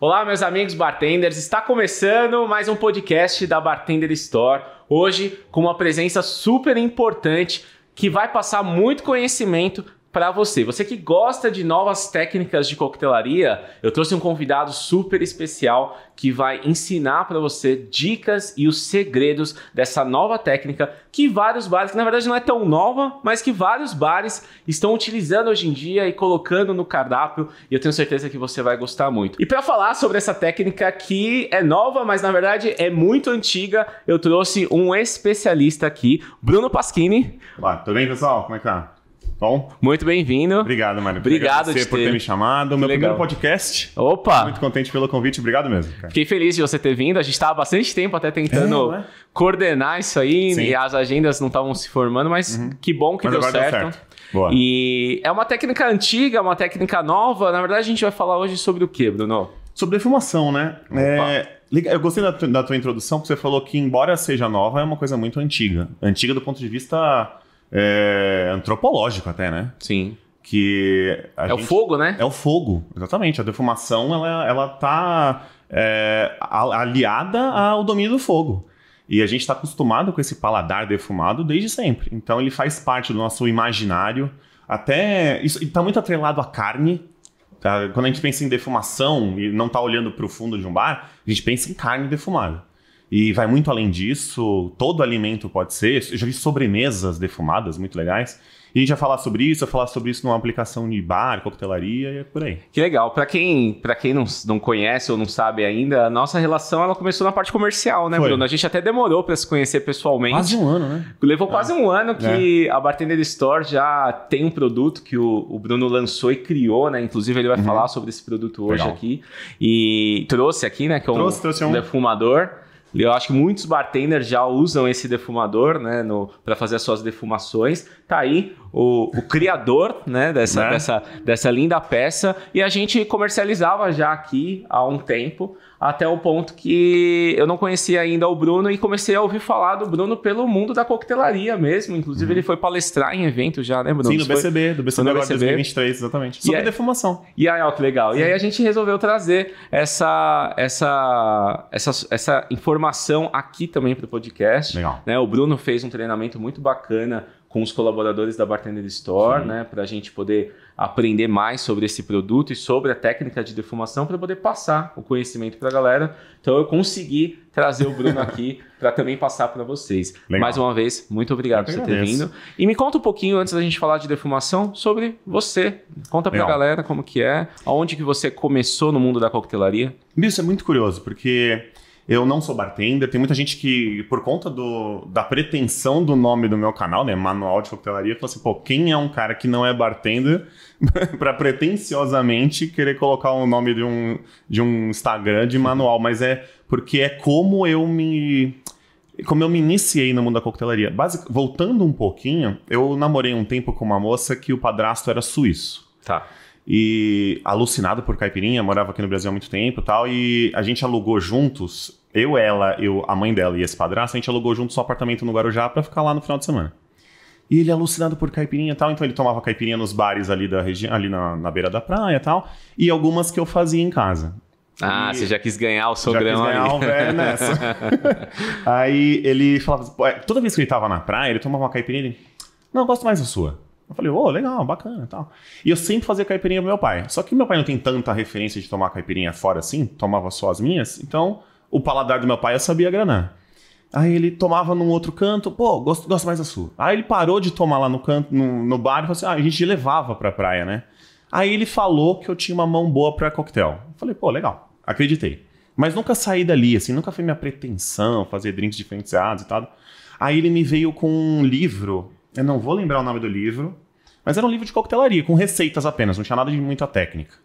Olá, meus amigos bartenders. Está começando mais um podcast da Bartender Store. Hoje, com uma presença super importante que vai passar muito conhecimento para você. Você que gosta de novas técnicas de coquetelaria, eu trouxe um convidado super especial que vai ensinar para você dicas e os segredos dessa nova técnica que vários bares, que na verdade não é tão nova, mas que vários bares estão utilizando hoje em dia e colocando no cardápio, e eu tenho certeza que você vai gostar muito. E para falar sobre essa técnica que é nova, mas na verdade é muito antiga, eu trouxe um especialista aqui, Bruno Paschini. Olá, tudo bem, pessoal? Como é que tá? Bom? Muito bem-vindo. Obrigado, Mário. Obrigado, obrigado você por ter... ter me chamado. Que Meu legal. primeiro podcast. Opa! Muito contente pelo convite, obrigado mesmo. Cara. Fiquei feliz de você ter vindo. A gente estava bastante tempo até tentando é, é? coordenar isso aí né? Sim. e as agendas não estavam se formando, mas uhum. que bom que mas deu, certo. deu certo. Boa. E é uma técnica antiga, uma técnica nova. Na verdade, a gente vai falar hoje sobre o que, Bruno? Sobre defumação, né? É, eu gostei da, da tua introdução, porque você falou que, embora seja nova, é uma coisa muito antiga. Antiga do ponto de vista é, antropológico até, né? Sim. Que é gente, o fogo, né? É o fogo, exatamente. A defumação ela, ela tá é, aliada ao domínio do fogo. E a gente está acostumado com esse paladar defumado desde sempre. Então ele faz parte do nosso imaginário. Até isso está muito atrelado à carne. Tá? Quando a gente pensa em defumação e não está olhando para o fundo de um bar, a gente pensa em carne defumada. E vai muito além disso, todo alimento pode ser. Eu já vi sobremesas defumadas muito legais. E a gente vai falar sobre isso, vai falar sobre isso numa aplicação de bar, coquetelaria e é por aí. Que legal. Para quem, pra quem não, não conhece ou não sabe ainda, a nossa relação ela começou na parte comercial, né, Foi. Bruno? A gente até demorou para se conhecer pessoalmente. Quase um ano, né? Levou é. quase um ano que é. a Bartender Store já tem um produto que o, o Bruno lançou e criou, né? Inclusive ele vai uhum. falar sobre esse produto hoje legal. aqui. E trouxe aqui, né? Que é um, trouxe, trouxe um... defumador. Eu acho que muitos bartenders já usam esse defumador, né, para fazer as suas defumações. Tá aí o, o criador, né, dessa, né? dessa dessa linda peça e a gente comercializava já aqui há um tempo até o ponto que eu não conhecia ainda o Bruno e comecei a ouvir falar do Bruno pelo mundo da coquetelaria mesmo. Inclusive, uhum. ele foi palestrar em evento já, né, Bruno? Sim, do BCB, do BCB, do agora BCB. 2023, exatamente. Sobre e defumação. E aí, ó, que legal. Sim. E aí a uhum. gente resolveu trazer essa, essa, essa, essa informação aqui também para o podcast. Legal. Né? O Bruno fez um treinamento muito bacana com os colaboradores da Bartender Store, Sim. né, para a gente poder aprender mais sobre esse produto e sobre a técnica de defumação para poder passar o conhecimento para a galera. Então eu consegui trazer o Bruno aqui para também passar para vocês. Legal. Mais uma vez, muito obrigado por você ter vindo. E me conta um pouquinho antes da gente falar de defumação sobre você. Conta para a galera como que é, aonde que você começou no mundo da coquetelaria. Isso é muito curioso, porque eu não sou bartender. Tem muita gente que, por conta do, da pretensão do nome do meu canal, né? Manual de coquetelaria, fala assim: pô, quem é um cara que não é bartender para pretensiosamente querer colocar o nome de um, de um Instagram de manual? Mas é porque é como eu me como eu me iniciei no mundo da coquetelaria. Basic, voltando um pouquinho, eu namorei um tempo com uma moça que o padrasto era suíço. Tá. E alucinado por caipirinha, morava aqui no Brasil há muito tempo e tal, e a gente alugou juntos eu, ela, eu, a mãe dela e esse padrasto, a gente alugou junto o apartamento no Guarujá para ficar lá no final de semana. E ele é alucinado por caipirinha e tal, então ele tomava caipirinha nos bares ali da região, ali na, na beira da praia e tal, e algumas que eu fazia em casa. Ah, e você já quis ganhar o sogrão já quis ganhar aí. velho nessa. aí ele falava, é, toda vez que ele tava na praia, ele tomava uma caipirinha e ele, não, eu gosto mais da sua. Eu falei, ô, oh, legal, bacana e tal. E eu sempre fazia caipirinha pro meu pai. Só que meu pai não tem tanta referência de tomar caipirinha fora assim, tomava só as minhas, então o paladar do meu pai eu sabia granar. Aí ele tomava num outro canto, pô, gosto, gosto mais da sua. Aí ele parou de tomar lá no canto, no, no bar, e falou assim: ah, a gente levava pra praia, né? Aí ele falou que eu tinha uma mão boa para coquetel. Eu falei, pô, legal, acreditei. Mas nunca saí dali, assim, nunca foi minha pretensão fazer drinks diferenciados e tal. Aí ele me veio com um livro, eu não vou lembrar o nome do livro, mas era um livro de coquetelaria, com receitas apenas, não tinha nada de muita técnica.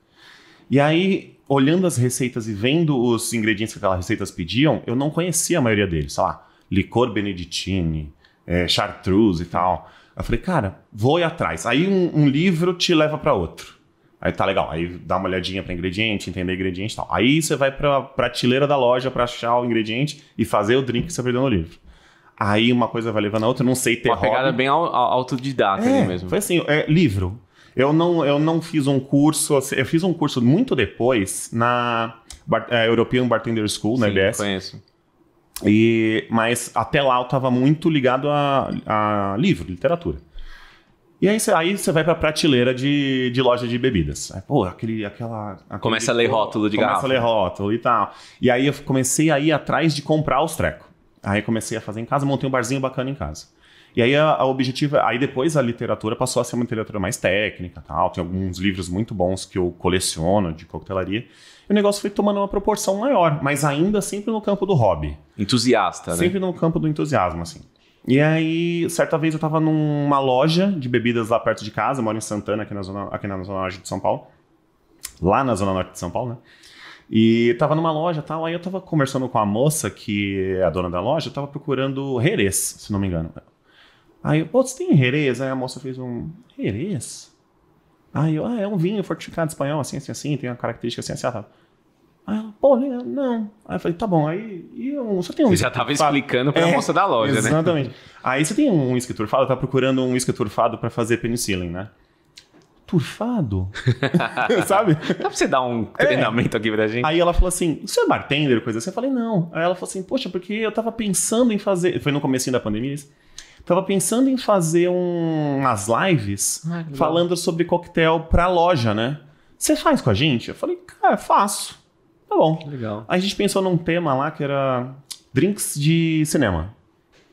E aí olhando as receitas e vendo os ingredientes que aquelas receitas pediam, eu não conhecia a maioria deles, sei lá, licor beneditine, é, chartreuse e tal. Eu falei, cara, vou ir atrás. Aí um, um livro te leva para outro. Aí tá legal, aí dá uma olhadinha para ingrediente, entender ingrediente e tal. Aí você vai para a prateleira da loja para achar o ingrediente e fazer o drink que você aprendeu no livro. Aí uma coisa vai levando a outra, não sei ter Uma hobby. pegada bem autodidata é, mesmo. Foi assim, é, livro, eu não, eu não fiz um curso, assim, eu fiz um curso muito depois na é, European Bartender School, na Sim, EBS. conheço. E, mas até lá eu estava muito ligado a, a livro, literatura. E aí você aí cê vai pra prateleira de, de loja de bebidas. Aí, pô, aquele, aquela. Aquele começa a ler rótulo de garrafa. Começa a ler rótulo e tal. E aí eu comecei a ir atrás de comprar os trecos. Aí comecei a fazer em casa, montei um barzinho bacana em casa. E aí a, a objetiva, aí depois a literatura passou a ser uma literatura mais técnica, tal. Tem alguns livros muito bons que eu coleciono de coquetelaria. E o negócio foi tomando uma proporção maior, mas ainda sempre no campo do hobby. Entusiasta, né? Sempre no campo do entusiasmo, assim. E aí, certa vez eu tava numa loja de bebidas lá perto de casa, eu moro em Santana, aqui na zona, aqui na zona norte de São Paulo. Lá na zona norte de São Paulo, né? E tava numa loja tal, aí eu tava conversando com a moça que é a dona da loja, eu tava procurando herês, se não me engano. Aí eu, pô, você tem herês? Aí a moça fez um. Herês? Aí eu, ah, é um vinho fortificado espanhol, assim, assim, assim, tem uma característica assim, assim, assim. Aí ela, pô, não. Aí eu falei, tá bom, aí e eu, você tem um. Você já tava explicando pra é, moça da loja, exatamente. né? Exatamente. Aí você tem um uísque turfado, tá procurando um uísque turfado pra fazer penicillin, né? Turfado? Sabe? Dá pra você dar um é. treinamento é. aqui pra gente? Aí ela falou assim, você é bartender, coisa assim? Eu falei, não. Aí ela falou assim, poxa, porque eu tava pensando em fazer. Foi no começo da pandemia isso. Tava pensando em fazer um, umas lives ah, falando sobre coquetel pra loja, né? Você faz com a gente? Eu falei, cara, faço. Tá bom. Legal. Aí a gente pensou num tema lá que era drinks de cinema.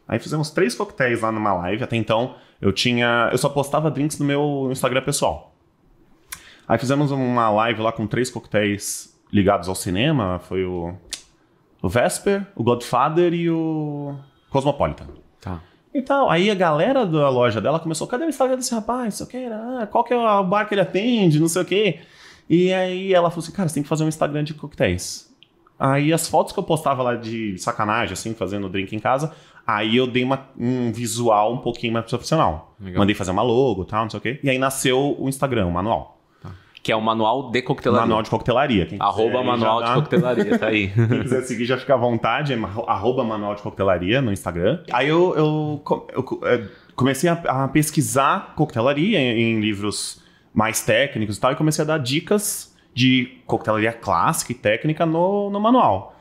Aí fizemos três coquetéis lá numa live. Até então, eu tinha. Eu só postava drinks no meu Instagram pessoal. Aí fizemos uma live lá com três coquetéis ligados ao cinema. Foi o. O Vesper, o Godfather e o. Cosmopolitan. Tá. E tal. Aí a galera da loja dela começou, cadê o Instagram desse rapaz? Não sei o que, era. Né? qual que é o bar que ele atende, não sei o quê. E aí ela falou assim, cara, você tem que fazer um Instagram de coquetéis. Aí as fotos que eu postava lá de sacanagem, assim, fazendo drink em casa, aí eu dei uma, um visual um pouquinho mais profissional. Legal. Mandei fazer uma logo, tal, não sei o quê. E aí nasceu o Instagram, o manual que é o Manual de Coquetelaria. Manual de Coquetelaria. Quem arroba quiser, Manual de dá. Coquetelaria, tá aí. Quem quiser seguir já fica à vontade, é arroba Manual de Coquetelaria no Instagram. Aí eu, eu, eu, eu é, comecei a, a, pesquisar coquetelaria em, em livros mais técnicos e tal, e comecei a dar dicas de coquetelaria clássica e técnica no, no manual.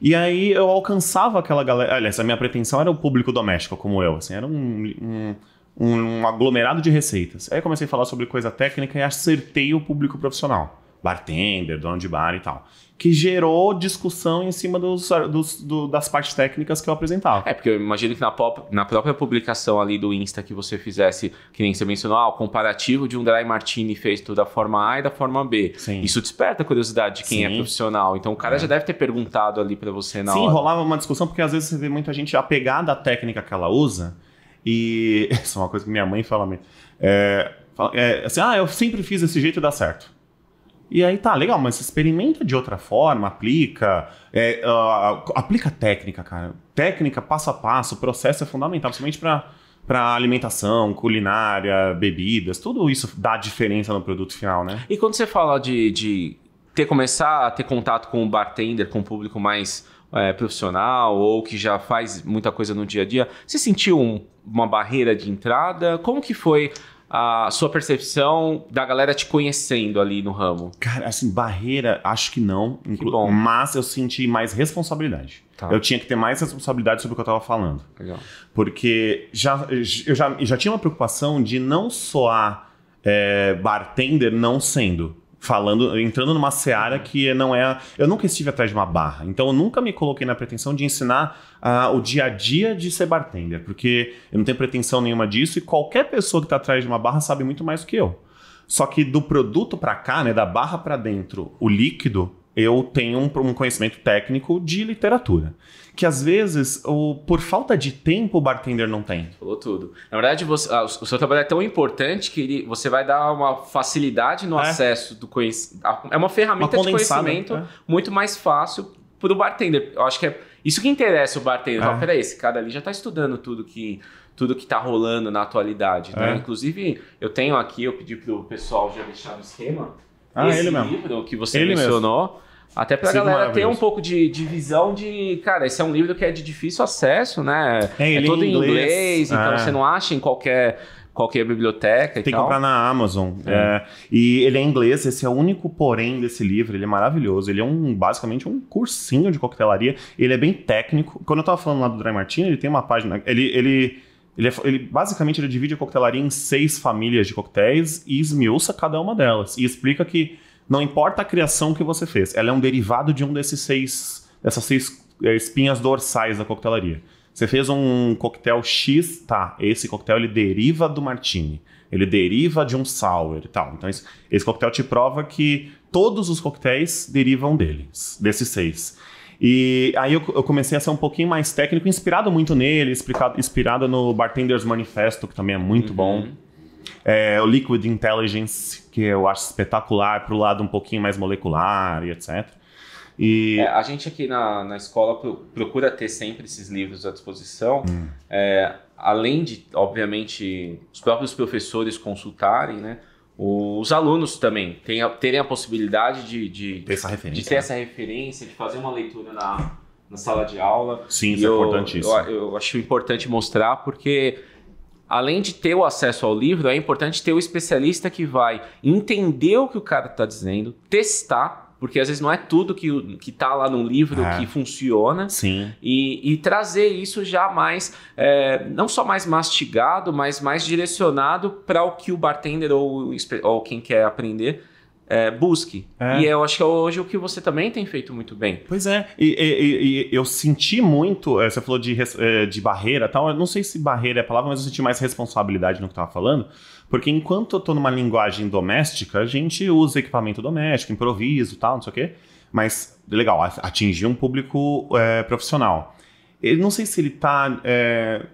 E aí eu alcançava aquela galera. Aliás, a minha pretensão era o público doméstico, como eu. Assim, era um, um, um aglomerado de receitas. Aí comecei a falar sobre coisa técnica e acertei o público profissional. Bartender, dono de bar e tal. Que gerou discussão em cima dos, dos do, das partes técnicas que eu apresentava. É, porque eu imagino que na, pop, na, própria publicação ali do Insta que você fizesse, que nem você mencionou, ah, o comparativo de um dry martini feito da forma A e da forma B. Sim. Isso desperta a curiosidade de quem é Sim. é profissional. Então o cara é. já deve ter perguntado ali para você na Sim, hora. Sim, rolava uma discussão, porque às vezes você vê muita gente apegada à técnica que ela usa e isso é uma coisa que minha mãe fala mesmo. É, é, assim, ah, eu sempre fiz desse jeito e dá certo. E aí tá, legal, mas experimenta de outra forma, aplica, é, uh, aplica técnica, cara. Técnica, passo a passo, processo é fundamental, principalmente para para alimentação, culinária, bebidas, tudo isso dá diferença no produto final, né? E quando você fala de, de ter começar a ter contato com o bartender, com o público mais é, profissional ou que já faz muita coisa no dia a dia, você sentiu um, uma barreira de entrada? Como que foi a sua percepção da galera te conhecendo ali no ramo? Cara, assim, barreira, acho que não. Que bom. Mas eu senti mais responsabilidade. Tá. Eu tinha que ter mais responsabilidade sobre o que eu estava falando. Legal. Porque já, eu já, já tinha uma preocupação de não soar é, bartender não sendo falando, entrando numa seara que não é. Eu nunca estive atrás de uma barra, então eu nunca me coloquei na pretensão de ensinar uh, o dia a dia de ser bartender, porque eu não tenho pretensão nenhuma disso e qualquer pessoa que está atrás de uma barra sabe muito mais do que eu. Só que do produto para cá, né, da barra para dentro, o líquido, eu tenho um, um, conhecimento técnico de literatura. Que às vezes, por falta de tempo, o bartender não tem. Falou tudo. Na verdade, você, ah, o seu trabalho é tão importante que ele, você vai dar uma facilidade no é. acesso do conhecimento. É uma ferramenta uma de conhecimento é. muito mais fácil para o bartender. Eu acho que é isso que interessa o bartender. É. Fala, peraí, esse cara ali já está estudando tudo que tudo que está rolando na atualidade. Né? É. Inclusive, eu tenho aqui, eu pedi para o pessoal já deixar no esquema ah, esse ele mesmo. livro que você ele mencionou. Mesmo. Até pra Esse galera ter um pouco de, de, visão de. Cara, esse é um livro que é de difícil acesso, né? É, é todo em inglês, inglês então é. você não acha em qualquer qualquer biblioteca. Tem que comprar na Amazon. É. É. e ele é inglês, esse é o único porém desse livro, ele é maravilhoso. Ele é um basicamente um cursinho de coquetelaria. Ele é bem técnico. Quando eu tava falando lá do Dry Martini, ele tem uma página. Ele. ele ele, é ele, basicamente ele divide a coquetelaria em seis famílias de coquetéis e esmiuça cada uma delas e explica que não importa a criação que você fez, ela é um derivado de um desses seis dessas seis é, espinhas dorsais da coquetelaria. Você fez um coquetel X, tá? Esse coquetel ele deriva do martini, ele deriva de um sour e tal. Então esse, esse coquetel te prova que todos os coquetéis derivam deles, desses seis. E aí eu, eu, comecei a ser um pouquinho mais técnico, inspirado muito nele, inspirado, inspirado no Bartender's Manifesto, que também é muito uhum. bom. É, o Liquid Intelligence, que eu acho espetacular para o lado um pouquinho mais molecular e etc. E... É, a gente aqui na, na escola procura ter sempre esses livros à disposição, hum. é, além de, obviamente, os próprios professores consultarem, né? os alunos também tem, terem a possibilidade de, de, ter, essa referência, de ter né? essa referência, de fazer uma leitura na, na sala de aula. Sim, isso e é eu, importante isso. Eu, eu acho importante mostrar porque além de ter o acesso ao livro, é importante ter o especialista que vai entender o que o cara está dizendo, testar porque às vezes não é tudo que, que tá lá no livro é. que funciona. Sim. E, e, trazer isso já mais, é, não só mais mastigado, mas mais direcionado para o que o bartender ou, ou quem quer aprender é, busque. É. E eu acho que é hoje o que você também tem feito muito bem. Pois é, e, e, e eu senti muito, é, você falou de, é, de barreira tal, eu não sei se barreira é a palavra, mas eu senti mais responsabilidade no que estava falando. Porque enquanto eu estou numa linguagem doméstica, a gente usa equipamento doméstico, improviso tal, não sei o quê. Mas, legal, atingir um público é, profissional. Eu não sei se ele está é,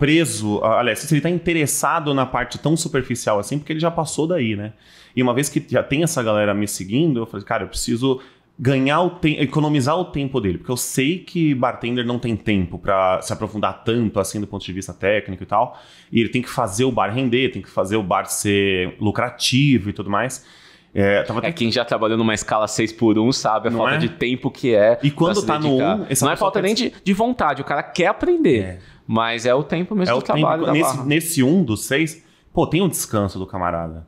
preso, aliás, se ele está interessado na parte tão superficial assim, porque ele já passou daí, né? E uma vez que já tem essa galera me seguindo, eu falei, cara, eu preciso ganhar o tempo, economizar o tempo dele, porque eu sei que bartender não tem tempo para se aprofundar tanto assim do ponto de vista técnico e tal, e ele tem que fazer o bar render, tem que fazer o bar ser lucrativo e tudo mais. É, tava... é, quem já trabalhou numa escala 6 por 1 sabe a não falta é? de tempo que é. E quando tá no 1, não é falta nem de, de, vontade, o cara quer aprender. É. Mas é o tempo mesmo é do trabalho. Tempo, nesse, barra. nesse 1 dos 6, pô, tem um descanso do camarada.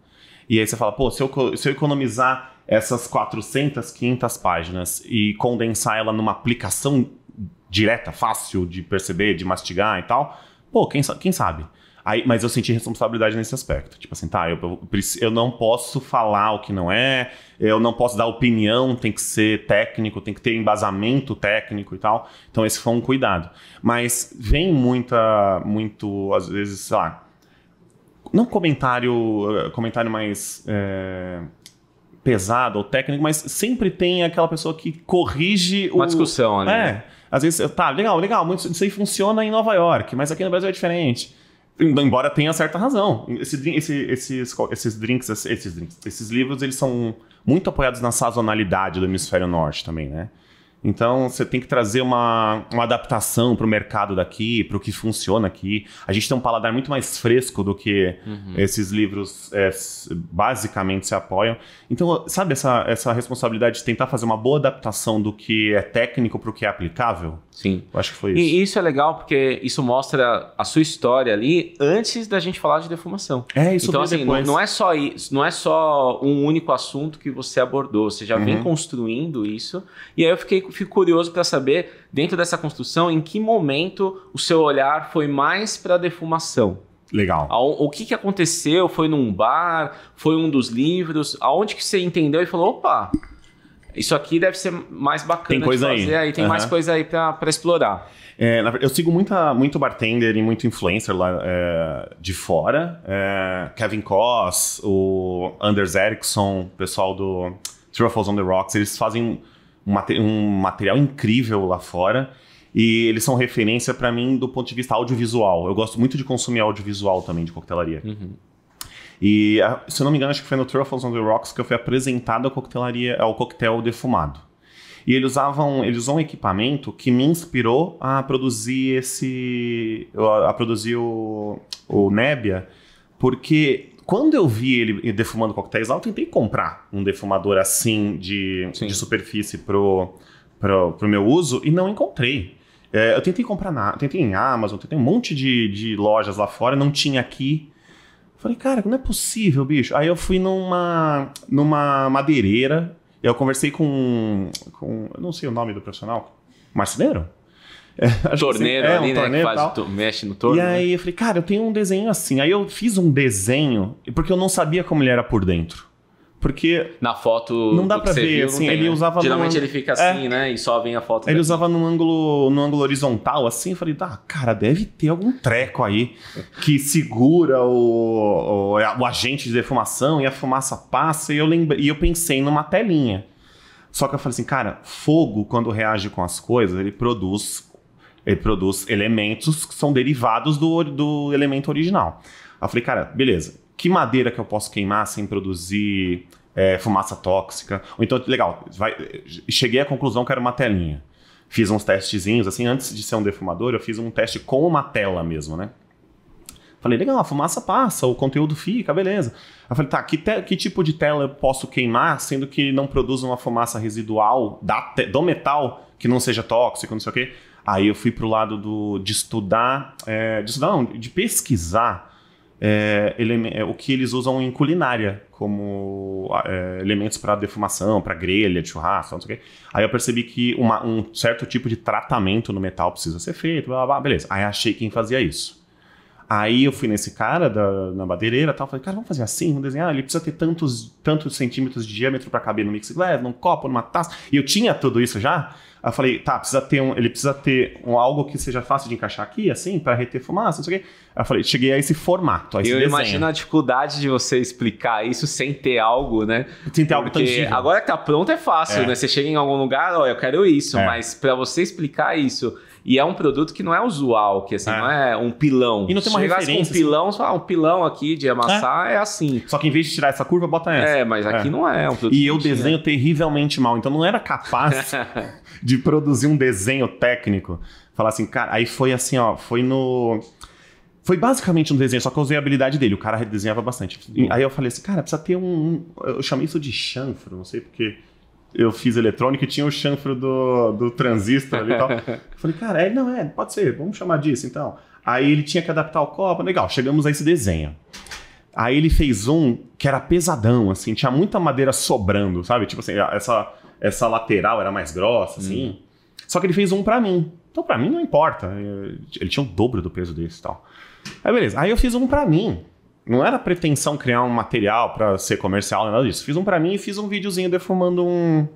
E aí você fala, pô, se eu, se eu economizar essas 400, 500 páginas e condensar ela numa aplicação direta, fácil de perceber, de mastigar e tal, pô, quem, quem sabe? Aí, mas eu senti responsabilidade nesse aspecto. Tipo assim, tá, eu, eu, eu, não posso falar o que não é, eu não posso dar opinião, tem que ser técnico, tem que ter embasamento técnico e tal. Então esse foi um cuidado. Mas vem muita, muito, às vezes, sei lá, não comentário, comentário mais... É pesado ou técnico, mas sempre tem aquela pessoa que corrige Uma discussão, né? é. né? Às vezes, tá, legal, legal, muito, isso aí funciona em Nova York, mas aqui no Brasil é diferente. Embora tenha certa razão. Esse, esse, esses, esses drinks, esses drinks, esses livros, eles são muito apoiados na sazonalidade do hemisfério norte também, né? Então você tem que trazer uma, uma adaptação para o mercado daqui, para o que funciona aqui. A gente tem um paladar muito mais fresco do que uhum. esses livros é, basicamente se apoiam. Então, sabe, essa, essa responsabilidade de tentar fazer uma boa adaptação do que é técnico para o que é aplicável? Sim. Eu acho que foi isso. E isso é legal porque isso mostra a sua história ali antes da gente falar de defumação. É, isso Então, assim, não, não, é só isso, não é só um único assunto que você abordou. Você já uhum. vem construindo isso. E aí eu fiquei fico curioso para saber, dentro dessa construção, em que momento o seu olhar foi mais para a defumação? Legal. O, o que, que aconteceu? Foi num bar? Foi um dos livros? Aonde que você entendeu e falou, opa, isso aqui deve ser mais bacana tem coisa de fazer, aí, aí tem uhum. mais coisa aí para explorar. É, eu sigo muita, muito bartender e muito influencer lá é, de fora. É, Kevin Koss, o Anders Ericsson, o pessoal do Truffles on the Rocks, eles fazem um material incrível lá fora e eles são referência para mim do ponto de vista audiovisual. Eu gosto muito de consumir audiovisual também de coquetelaria. Uhum. E ah, se eu não me engano, acho que foi no Truffles on the Rocks que eu fui apresentado à coquetelaria, ao coquetel defumado. E eles usavam, eles usam um equipamento que me inspirou a produzir esse, a produzir o, o Nebia, porque quando eu vi ele defumando coquetéis lá, eu tentei comprar um defumador assim de, de superfície pro, pro, pro meu uso e não encontrei. É, eu tentei comprar na, tentei em Amazon, tentei um monte de, de lojas lá fora, não tinha aqui. Falei, cara, não é possível, bicho. Aí eu fui numa, numa madeireira, eu conversei com, com. Eu não sei o nome do profissional. Marceneiro? É, torneiro assim, é, ali, um né? Torneiro que faz, tu, mexe no torno. E aí né? eu falei, cara, eu tenho um desenho assim. Aí eu fiz um desenho, porque eu não sabia como ele era por dentro. Porque. Na foto. Não dá pra ver, viu, assim, tem, ele né? usava. Geralmente num... ele fica assim, é. né? E só vem a foto. Ele daqui. usava num ângulo, num ângulo horizontal, assim. Eu falei, ah, cara, deve ter algum treco aí que segura o, o, o agente de defumação e a fumaça passa. E eu, lembrei, e eu pensei numa telinha. Só que eu falei assim, cara, fogo, quando reage com as coisas, ele produz ele produz elementos que são derivados do, do elemento original. eu falei, cara, beleza. Que madeira que eu posso queimar sem produzir é, fumaça tóxica? Ou então, legal, vai, cheguei à conclusão que era uma telinha. Fiz uns testezinhos, assim, antes de ser um defumador, eu fiz um teste com uma tela mesmo, né? Falei, legal, a fumaça passa, o conteúdo fica, beleza. Eu falei, tá, que, que tipo de tela eu posso queimar, sendo que não produz uma fumaça residual da do metal que não seja tóxico, não sei o quê? Aí eu fui pro lado do, de estudar, é, de estudar não, de pesquisar é, ele, é, o que eles usam em culinária como é, elementos para defumação, para grelha, de churrasco, não sei o quê. Aí eu percebi que uma, um certo tipo de tratamento no metal precisa ser feito, blá, blá, beleza. Aí achei quem fazia isso. Aí eu fui nesse cara da, na madeireira e tal, falei, cara, vamos fazer assim, vamos desenhar. Ele precisa ter tantos, tantos centímetros de diâmetro para caber no mix glass, num copo, numa taça. E eu tinha tudo isso já. Aí eu falei, tá, precisa ter um, ele precisa ter um, algo que seja fácil de encaixar aqui, assim, para reter fumaça, não sei o quê. Aí eu falei, cheguei a esse formato. A esse eu desenho. imagino a dificuldade de você explicar isso sem ter algo, né? Sem ter Porque algo tangível. Agora que tá pronto é fácil, é. né? Você chega em algum lugar, ó, eu quero isso, é. mas para você explicar isso e é um produto que não é usual, que assim, é. não é um pilão. E não tem uma Chegasse assim, referência. Com um assim. pilão, assim. só ah, um pilão aqui de amassar é. é. assim. Só que em vez de tirar essa curva, bota essa. É, mas aqui é. não é. Um e eu desenho terrivelmente mal, então não era capaz de produzir um desenho técnico. Falar assim, cara, aí foi assim, ó, foi no. Foi basicamente um desenho, só que eu usei a habilidade dele, o cara desenhava bastante. Aí eu falei assim, cara, precisa ter um. Eu chamei isso de chanfro, não sei porque eu fiz eletrônica e tinha o chanfro do, do transistor ali e tal. Eu falei, cara, é, não é, pode ser, vamos chamar disso então. Aí ele tinha que adaptar o copo, legal, chegamos a esse desenho. Aí ele fez um que era pesadão, assim, tinha muita madeira sobrando, sabe? Tipo assim, essa, essa lateral era mais grossa, assim. Hum. Só que ele fez um para mim. Então para mim não importa, ele tinha o dobro do peso desse e tal. Aí beleza, aí eu fiz um para mim não era pretensão criar um material para ser comercial, nada disso. Fiz um para mim e fiz um videozinho defumando um.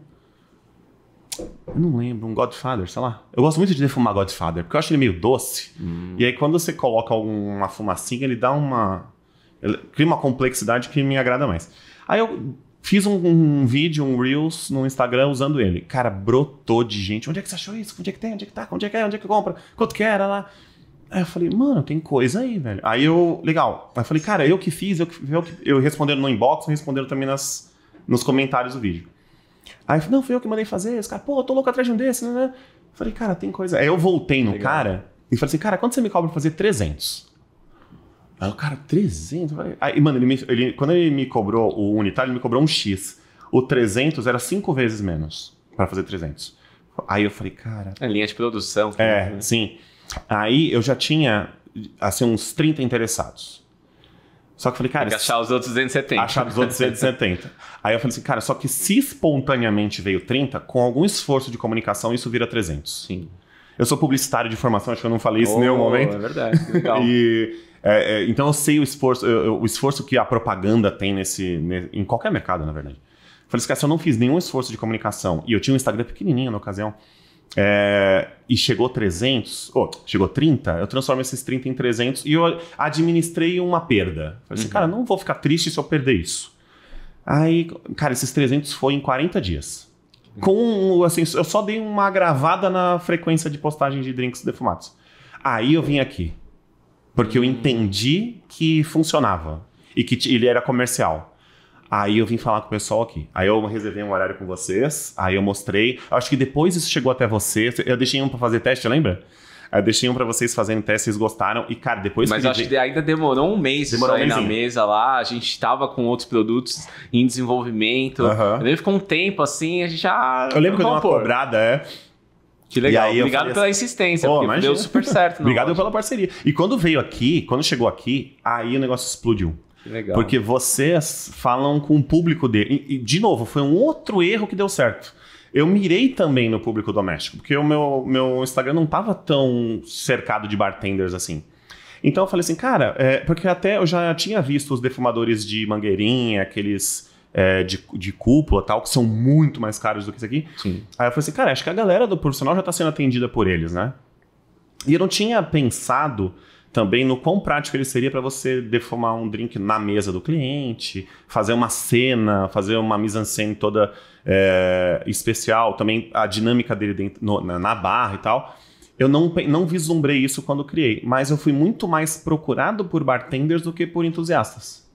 Eu não lembro, um Godfather, sei lá. Eu gosto muito de defumar Godfather, porque eu acho ele meio doce. Hum. E aí quando você coloca alguma fumacinha, ele dá uma. Ele cria uma complexidade que me agrada mais. Aí eu fiz um, um, vídeo, um Reels no Instagram usando ele. Cara, brotou de gente. Onde é que você achou isso? Onde é que tem? Onde é que tá? Onde é que é? Onde é que compra? Quanto que era lá? Aí eu falei, mano, tem coisa aí, velho. Aí eu, legal. Aí eu falei, cara, eu que fiz, eu, eu, eu respondendo no inbox, respondendo também nas, nos comentários do vídeo. Aí eu falei, não, fui eu que mandei fazer. Esse cara, pô, eu tô louco atrás de um desse, né, né? Eu falei, cara, tem coisa. Aí eu voltei no legal. cara e falei assim, cara, quanto você me cobra pra fazer 300? Aí o cara, 300? Aí, mano, ele, me, ele quando ele me cobrou o unitário, ele me cobrou um X. O 300 era cinco vezes menos para fazer 300. Aí eu falei, cara. É linha de produção. É, né? sim. Aí eu já tinha, assim, uns 30 interessados. Só que eu falei, cara. Tem achar os outros 270. Achar os outros 270. Aí eu falei assim, cara, só que se espontaneamente veio 30, com algum esforço de comunicação, isso vira 300. Sim. Eu sou publicitário de formação, acho que eu não falei isso oh, em nenhum oh, momento. É verdade, legal. e, é, é, então eu sei o esforço, o esforço que a propaganda tem nesse, nesse, em qualquer mercado, na verdade. Eu falei assim, cara, se eu não fiz nenhum esforço de comunicação, e eu tinha um Instagram pequenininho na ocasião, é, e chegou 300, oh, chegou 30, eu transformo esses 30 em 300 e eu administrei uma perda. Falei assim, uhum. assim, cara, não vou ficar triste se eu perder isso. Aí, cara, esses 300 foi em 40 dias. Uhum. Com, assim, eu só dei uma agravada na frequência de postagem de drinks defumados. Aí eu vim aqui, porque eu hum. entendi que funcionava e que ele era comercial. Aí eu vim falar com o pessoal aqui. Aí eu reservei um horário com vocês, aí eu mostrei. Acho que depois isso chegou até vocês. Eu deixei um para fazer teste, lembra? Eu deixei um pra vocês fazerem teste, vocês gostaram. E, cara, depois Mas que acho que ainda demorou um mês demorou um na mesa lá. A gente tava com outros produtos em desenvolvimento. Uhum. Ficou um tempo assim, a gente já. Ah, eu lembro que eu dei uma pôr. cobrada, é. Que legal. Obrigado falei... pela assim, insistência, porque deu super certo. Obrigado loja. pela parceria. E quando veio aqui, quando chegou aqui, aí o negócio explodiu. Legal. Porque vocês falam com o público dele. E, de novo, foi um outro erro que deu certo. Eu mirei também no público doméstico, porque o meu, meu Instagram não estava tão cercado de bartenders assim. Então eu falei assim, cara, é, porque até eu já tinha visto os defumadores de mangueirinha, aqueles é, de, de cúpula tal, que são muito mais caros do que isso aqui. Sim. Aí eu falei assim, cara, acho que a galera do profissional já está sendo atendida por eles, né? E eu não tinha pensado também no quão prático ele seria para você deformar um drink na mesa do cliente, fazer uma cena, fazer uma mise-en-scène toda é, especial, também a dinâmica dele dentro, no, na barra e tal. Eu não, não vislumbrei isso quando criei, mas eu fui muito mais procurado por bartenders do que por entusiastas.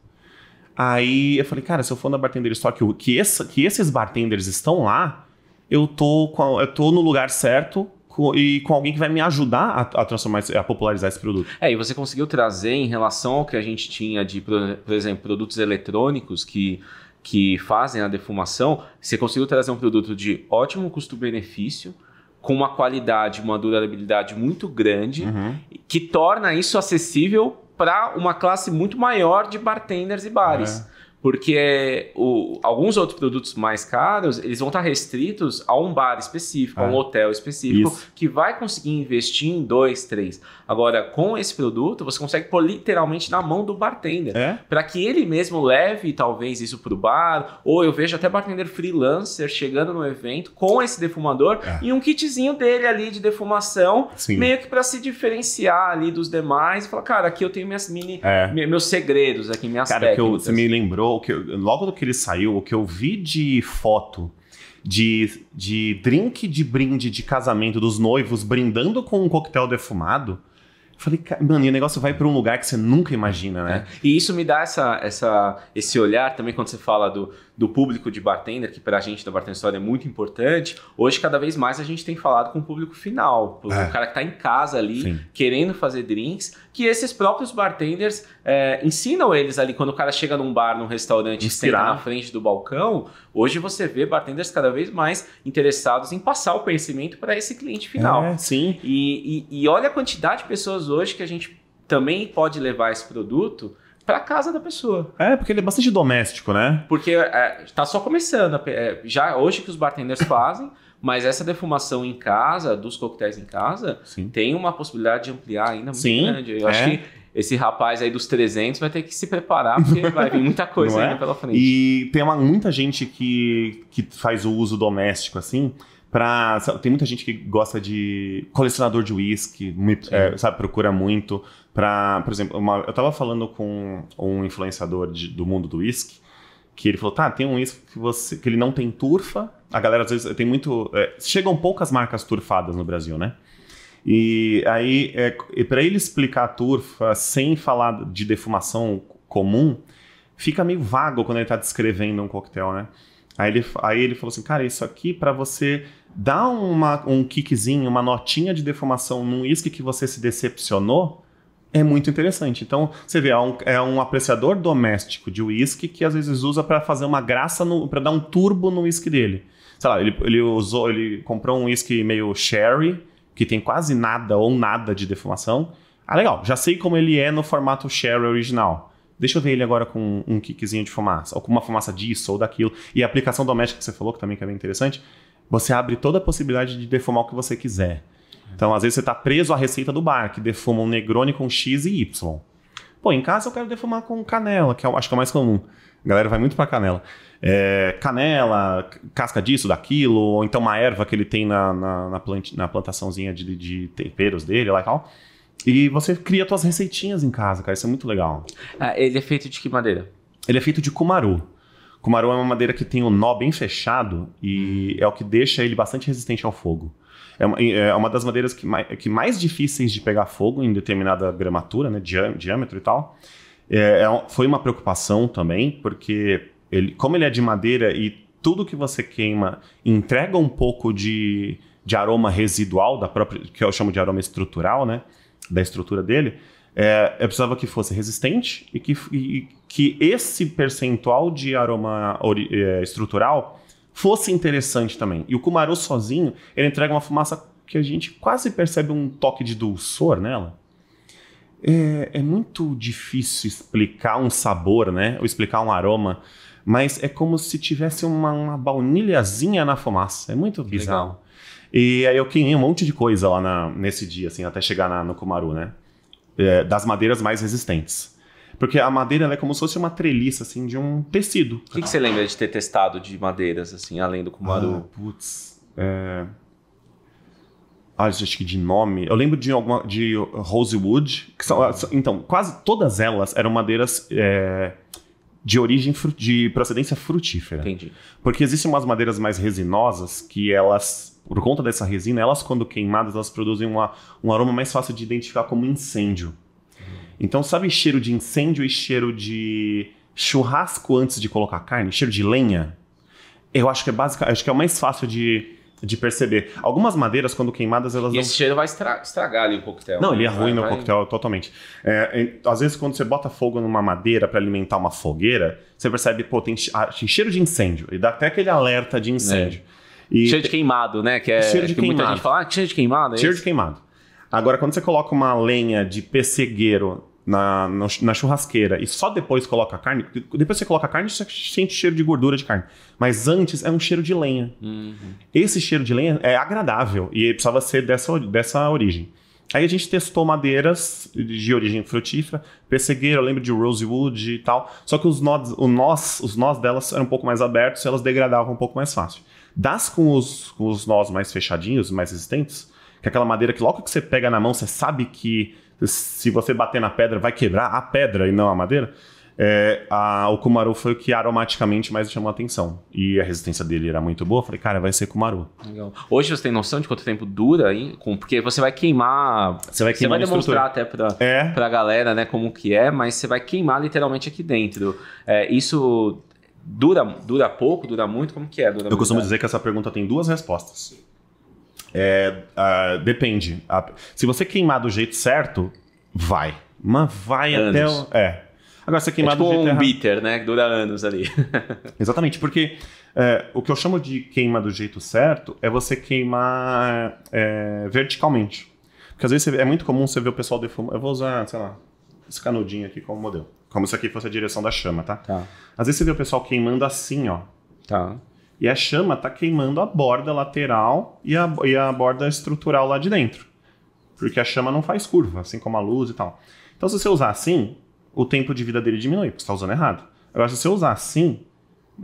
Aí eu falei, cara, se eu for na Bartender Store, que, que, que esses bartenders estão lá, eu tô, com, eu tô no lugar certo e com alguém que vai me ajudar a, a, transformar, a popularizar esse produto. É, e você conseguiu trazer em relação ao que a gente tinha de, por, por exemplo, produtos eletrônicos que, que fazem a defumação, você conseguiu trazer um produto de ótimo custo-benefício, com uma qualidade, uma durabilidade muito grande, uhum. que torna isso acessível para uma classe muito maior de bartenders e bares. É. Porque o, alguns outros produtos mais caros, eles vão estar restritos a um bar específico, a um é. hotel específico, isso. que vai conseguir investir em dois, três. Agora, com esse produto, você consegue pôr literalmente na mão do bartender. É? Para que ele mesmo leve, talvez, isso para o bar, ou eu vejo até bartender freelancer chegando no evento com esse defumador é. e um kitzinho dele ali de defumação, Sim. meio que para se diferenciar ali dos demais e falar, cara, aqui eu tenho minhas mini, é. meus segredos aqui, minhas cara, técnicas. Cara, você me lembrou o que eu, logo que ele saiu, o que eu vi de foto de, de drink de brinde de casamento dos noivos brindando com um coquetel defumado. Falei, mano, e o negócio vai para um lugar que você nunca imagina, né? É. E isso me dá essa, essa, esse olhar também quando você fala do do público de bartender, que para a gente da Bartender História é muito importante, hoje cada vez mais a gente tem falado com o público final, o é. cara que está em casa ali, Sim. querendo fazer drinks, que esses próprios bartenders é, ensinam eles ali, quando o cara chega num bar, num restaurante, senta na frente do balcão, hoje você vê bartenders cada vez mais interessados em passar o conhecimento para esse cliente final. É, sim. E, e, e olha a quantidade de pessoas hoje que a gente também pode levar esse produto para casa da pessoa. É, porque ele é bastante doméstico, né? Porque está é, só começando. É, já hoje que os bartenders fazem, mas essa defumação em casa, dos coquetéis em casa, Sim. tem uma possibilidade de ampliar ainda muito Sim, grande. Eu é. acho que esse rapaz aí dos 300 vai ter que se preparar, porque vai vir muita coisa ainda é? pela frente. E tem uma, muita gente que, que faz o uso doméstico, assim, pra... Sabe, tem muita gente que gosta de colecionador de uísque, é, sabe, procura muito para, por exemplo, uma, eu estava falando com um influenciador de, do mundo do uísque, que ele falou, tá, tem um uísque que, você, que ele não tem turfa. A galera às vezes tem muito, é, chegam poucas marcas turfadas no Brasil, né? E aí, é, para ele explicar a turfa sem falar de defumação comum, fica meio vago quando ele está descrevendo um coquetel, né? Aí ele, aí ele falou assim, cara, isso aqui para você dar uma, um kickzinho, uma notinha de defumação num uísque que você se decepcionou, é muito interessante. Então, você vê, é um, é um apreciador doméstico de uísque que às vezes usa para fazer uma graça, para dar um turbo no uísque dele. Sei lá, ele, ele usou, ele comprou um uísque meio sherry, que tem quase nada ou nada de defumação. Ah, legal, já sei como ele é no formato sherry original. Deixa eu ver ele agora com um kickzinho de fumaça, ou com uma fumaça disso ou daquilo. E a aplicação doméstica que você falou, que também que é bem interessante, você abre toda a possibilidade de defumar o que você quiser. Então, às vezes, você está preso à receita do bar, que defuma um Negroni com X e Y. Pô, em casa eu quero defumar com canela, que eu é acho que é o mais comum. A galera vai muito para canela. É, canela, casca disso, daquilo, ou então uma erva que ele tem na, na, na, plant, na plantaçãozinha de, de, temperos dele lá e tal. E você cria suas receitinhas em casa, cara. Isso é muito legal. Ah, ele é feito de que madeira? Ele é feito de cumaru. Cumaru é uma madeira que tem o um nó bem fechado e é o que deixa ele bastante resistente ao fogo. É uma, é, é uma das madeiras que mais, que mais difíceis de pegar fogo em determinada gramatura, né? Diâmetro e tal. É, é foi uma preocupação também, porque ele, como ele é de madeira e tudo que você queima entrega um pouco de, de aroma residual da própria, que eu chamo de aroma estrutural, né? Da estrutura dele. É, eu precisava que fosse resistente e que, e, que esse percentual de aroma ori, é, estrutural fosse interessante também. E o Kumaru sozinho, ele entrega uma fumaça que a gente quase percebe um toque de dulçor nela. É, é, muito difícil explicar um sabor, né? Ou explicar um aroma, mas é como se tivesse uma, uma baunilhazinha na fumaça. É muito bizarro. Legal. E aí eu queimei um monte de coisa lá na, nesse dia, assim, até chegar na, no Kumaru, né? É, das madeiras mais resistentes. Porque a madeira é como se fosse uma treliça, assim, de um tecido. O que, que, você lembra de ter testado de madeiras, assim, além do Kumaru? Ah, putz. É... Ah, acho que de nome. Eu lembro de alguma. de Rosewood. Que são, ah, Então, quase todas elas eram madeiras. É, de origem de procedência frutífera. Entendi. Porque existem umas madeiras mais resinosas que elas, por conta dessa resina, elas quando queimadas, elas produzem uma, um aroma mais fácil de identificar como incêndio. Então, sabe cheiro de incêndio e cheiro de churrasco antes de colocar carne? Cheiro de lenha? Eu acho que é básica, acho que é o mais fácil de, de perceber. Algumas madeiras, quando queimadas, elas. E não... esse cheiro vai estra estragar ali o coquetel. Não, né? ele arruina é ruim no o coquetel totalmente. É, às vezes, quando você bota fogo numa madeira para alimentar uma fogueira, você percebe, pô, ah, tem, cheiro de incêndio. E dá até aquele alerta de incêndio. É. E cheiro de queimado, né? Que é cheiro de que queimado. muita gente fala, ah, cheiro de queimado. É cheiro isso? de queimado. Agora, quando você coloca uma lenha de pessegueiro na, na churrasqueira e só depois coloca a carne, depois você coloca a carne, você sente cheiro de gordura de carne. Mas antes é um cheiro de lenha. Uhum. Esse cheiro de lenha é agradável e precisava ser dessa, dessa origem. Aí a gente testou madeiras de origem frutífera, persegueira, eu lembro de rosewood e tal. Só que os nós, o nós, os nós delas eram um pouco mais abertos e elas degradavam um pouco mais fácil. Das com os, com os nós mais fechadinhos, mais resistentes, que é aquela madeira que logo que você pega na mão, você sabe que se você bater na pedra, vai quebrar a pedra e não a madeira. É, a, o Kumaru foi o que aromaticamente mais chamou a atenção. E a resistência dele era muito boa. Eu falei, cara, vai ser Kumaru. Legal. Hoje você tem noção de quanto tempo dura aí? Porque você vai queimar. Você vai, queimar você vai demonstrar estrutura. até pra, é. a galera, né, como que é, mas você vai queimar literalmente aqui dentro. É, isso dura, dura pouco, dura muito? Como que é? Dura Eu costumo né? dizer que essa pergunta tem duas respostas. É, uh, depende. Se você queimar do jeito certo, vai. Mas vai anos. até o. É. Agora, você é queimar é tipo do jeito um errado. bitter, né? Que dura anos ali. Exatamente, porque é, o que eu chamo de queima do jeito certo é você queimar é, verticalmente. Porque às vezes é muito comum você ver o pessoal defumando. Eu vou usar, sei lá, esse canudinho aqui como modelo. Como se aqui fosse a direção da chama, tá? tá? Às vezes você vê o pessoal queimando assim, ó. Tá. E a chama está queimando a borda lateral e a, e a borda estrutural lá de dentro. Porque a chama não faz curva, assim como a luz e tal. Então, se você usar assim, o tempo de vida dele diminui, porque você está usando errado. Agora, se você usar assim,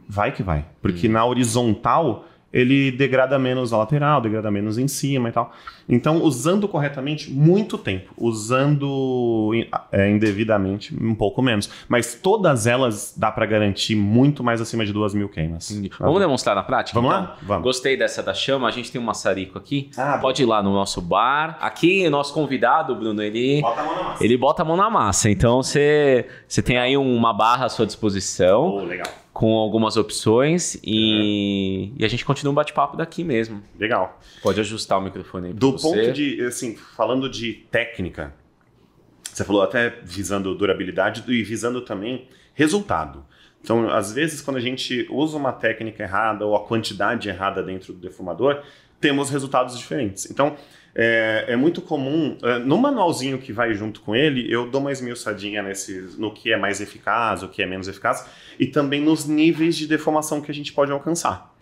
vai que vai. Porque hum. na horizontal, ele degrada menos a lateral, degrada menos em cima e tal. Então, usando corretamente, muito tempo. Usando é, indevidamente, um pouco menos. Mas todas elas dá para garantir muito mais acima de duas mil queimas. Tá Vamos demonstrar na prática? Vamos então? lá? Vamos. Gostei dessa da chama. A gente tem um maçarico aqui. Ah, Pode ir lá no nosso bar. Aqui, nosso convidado, Bruno, ele bota a mão na massa. Ele bota a mão na massa. Então, você tem aí uma barra à sua disposição. Oh, legal com algumas opções e, é. e a gente continua um bate-papo daqui mesmo. Legal. Pode ajustar o microfone aí Do você. ponto de, assim, falando de técnica, você falou até visando durabilidade e visando também resultado. Então, às vezes, quando a gente usa uma técnica errada ou a quantidade errada dentro do defumador, temos resultados diferentes. Então, é, é muito comum, é, no manualzinho que vai junto com ele, eu dou uma esmiuçadinha nesse no que é mais eficaz, o que é menos eficaz, e também nos níveis de deformação que a gente pode alcançar.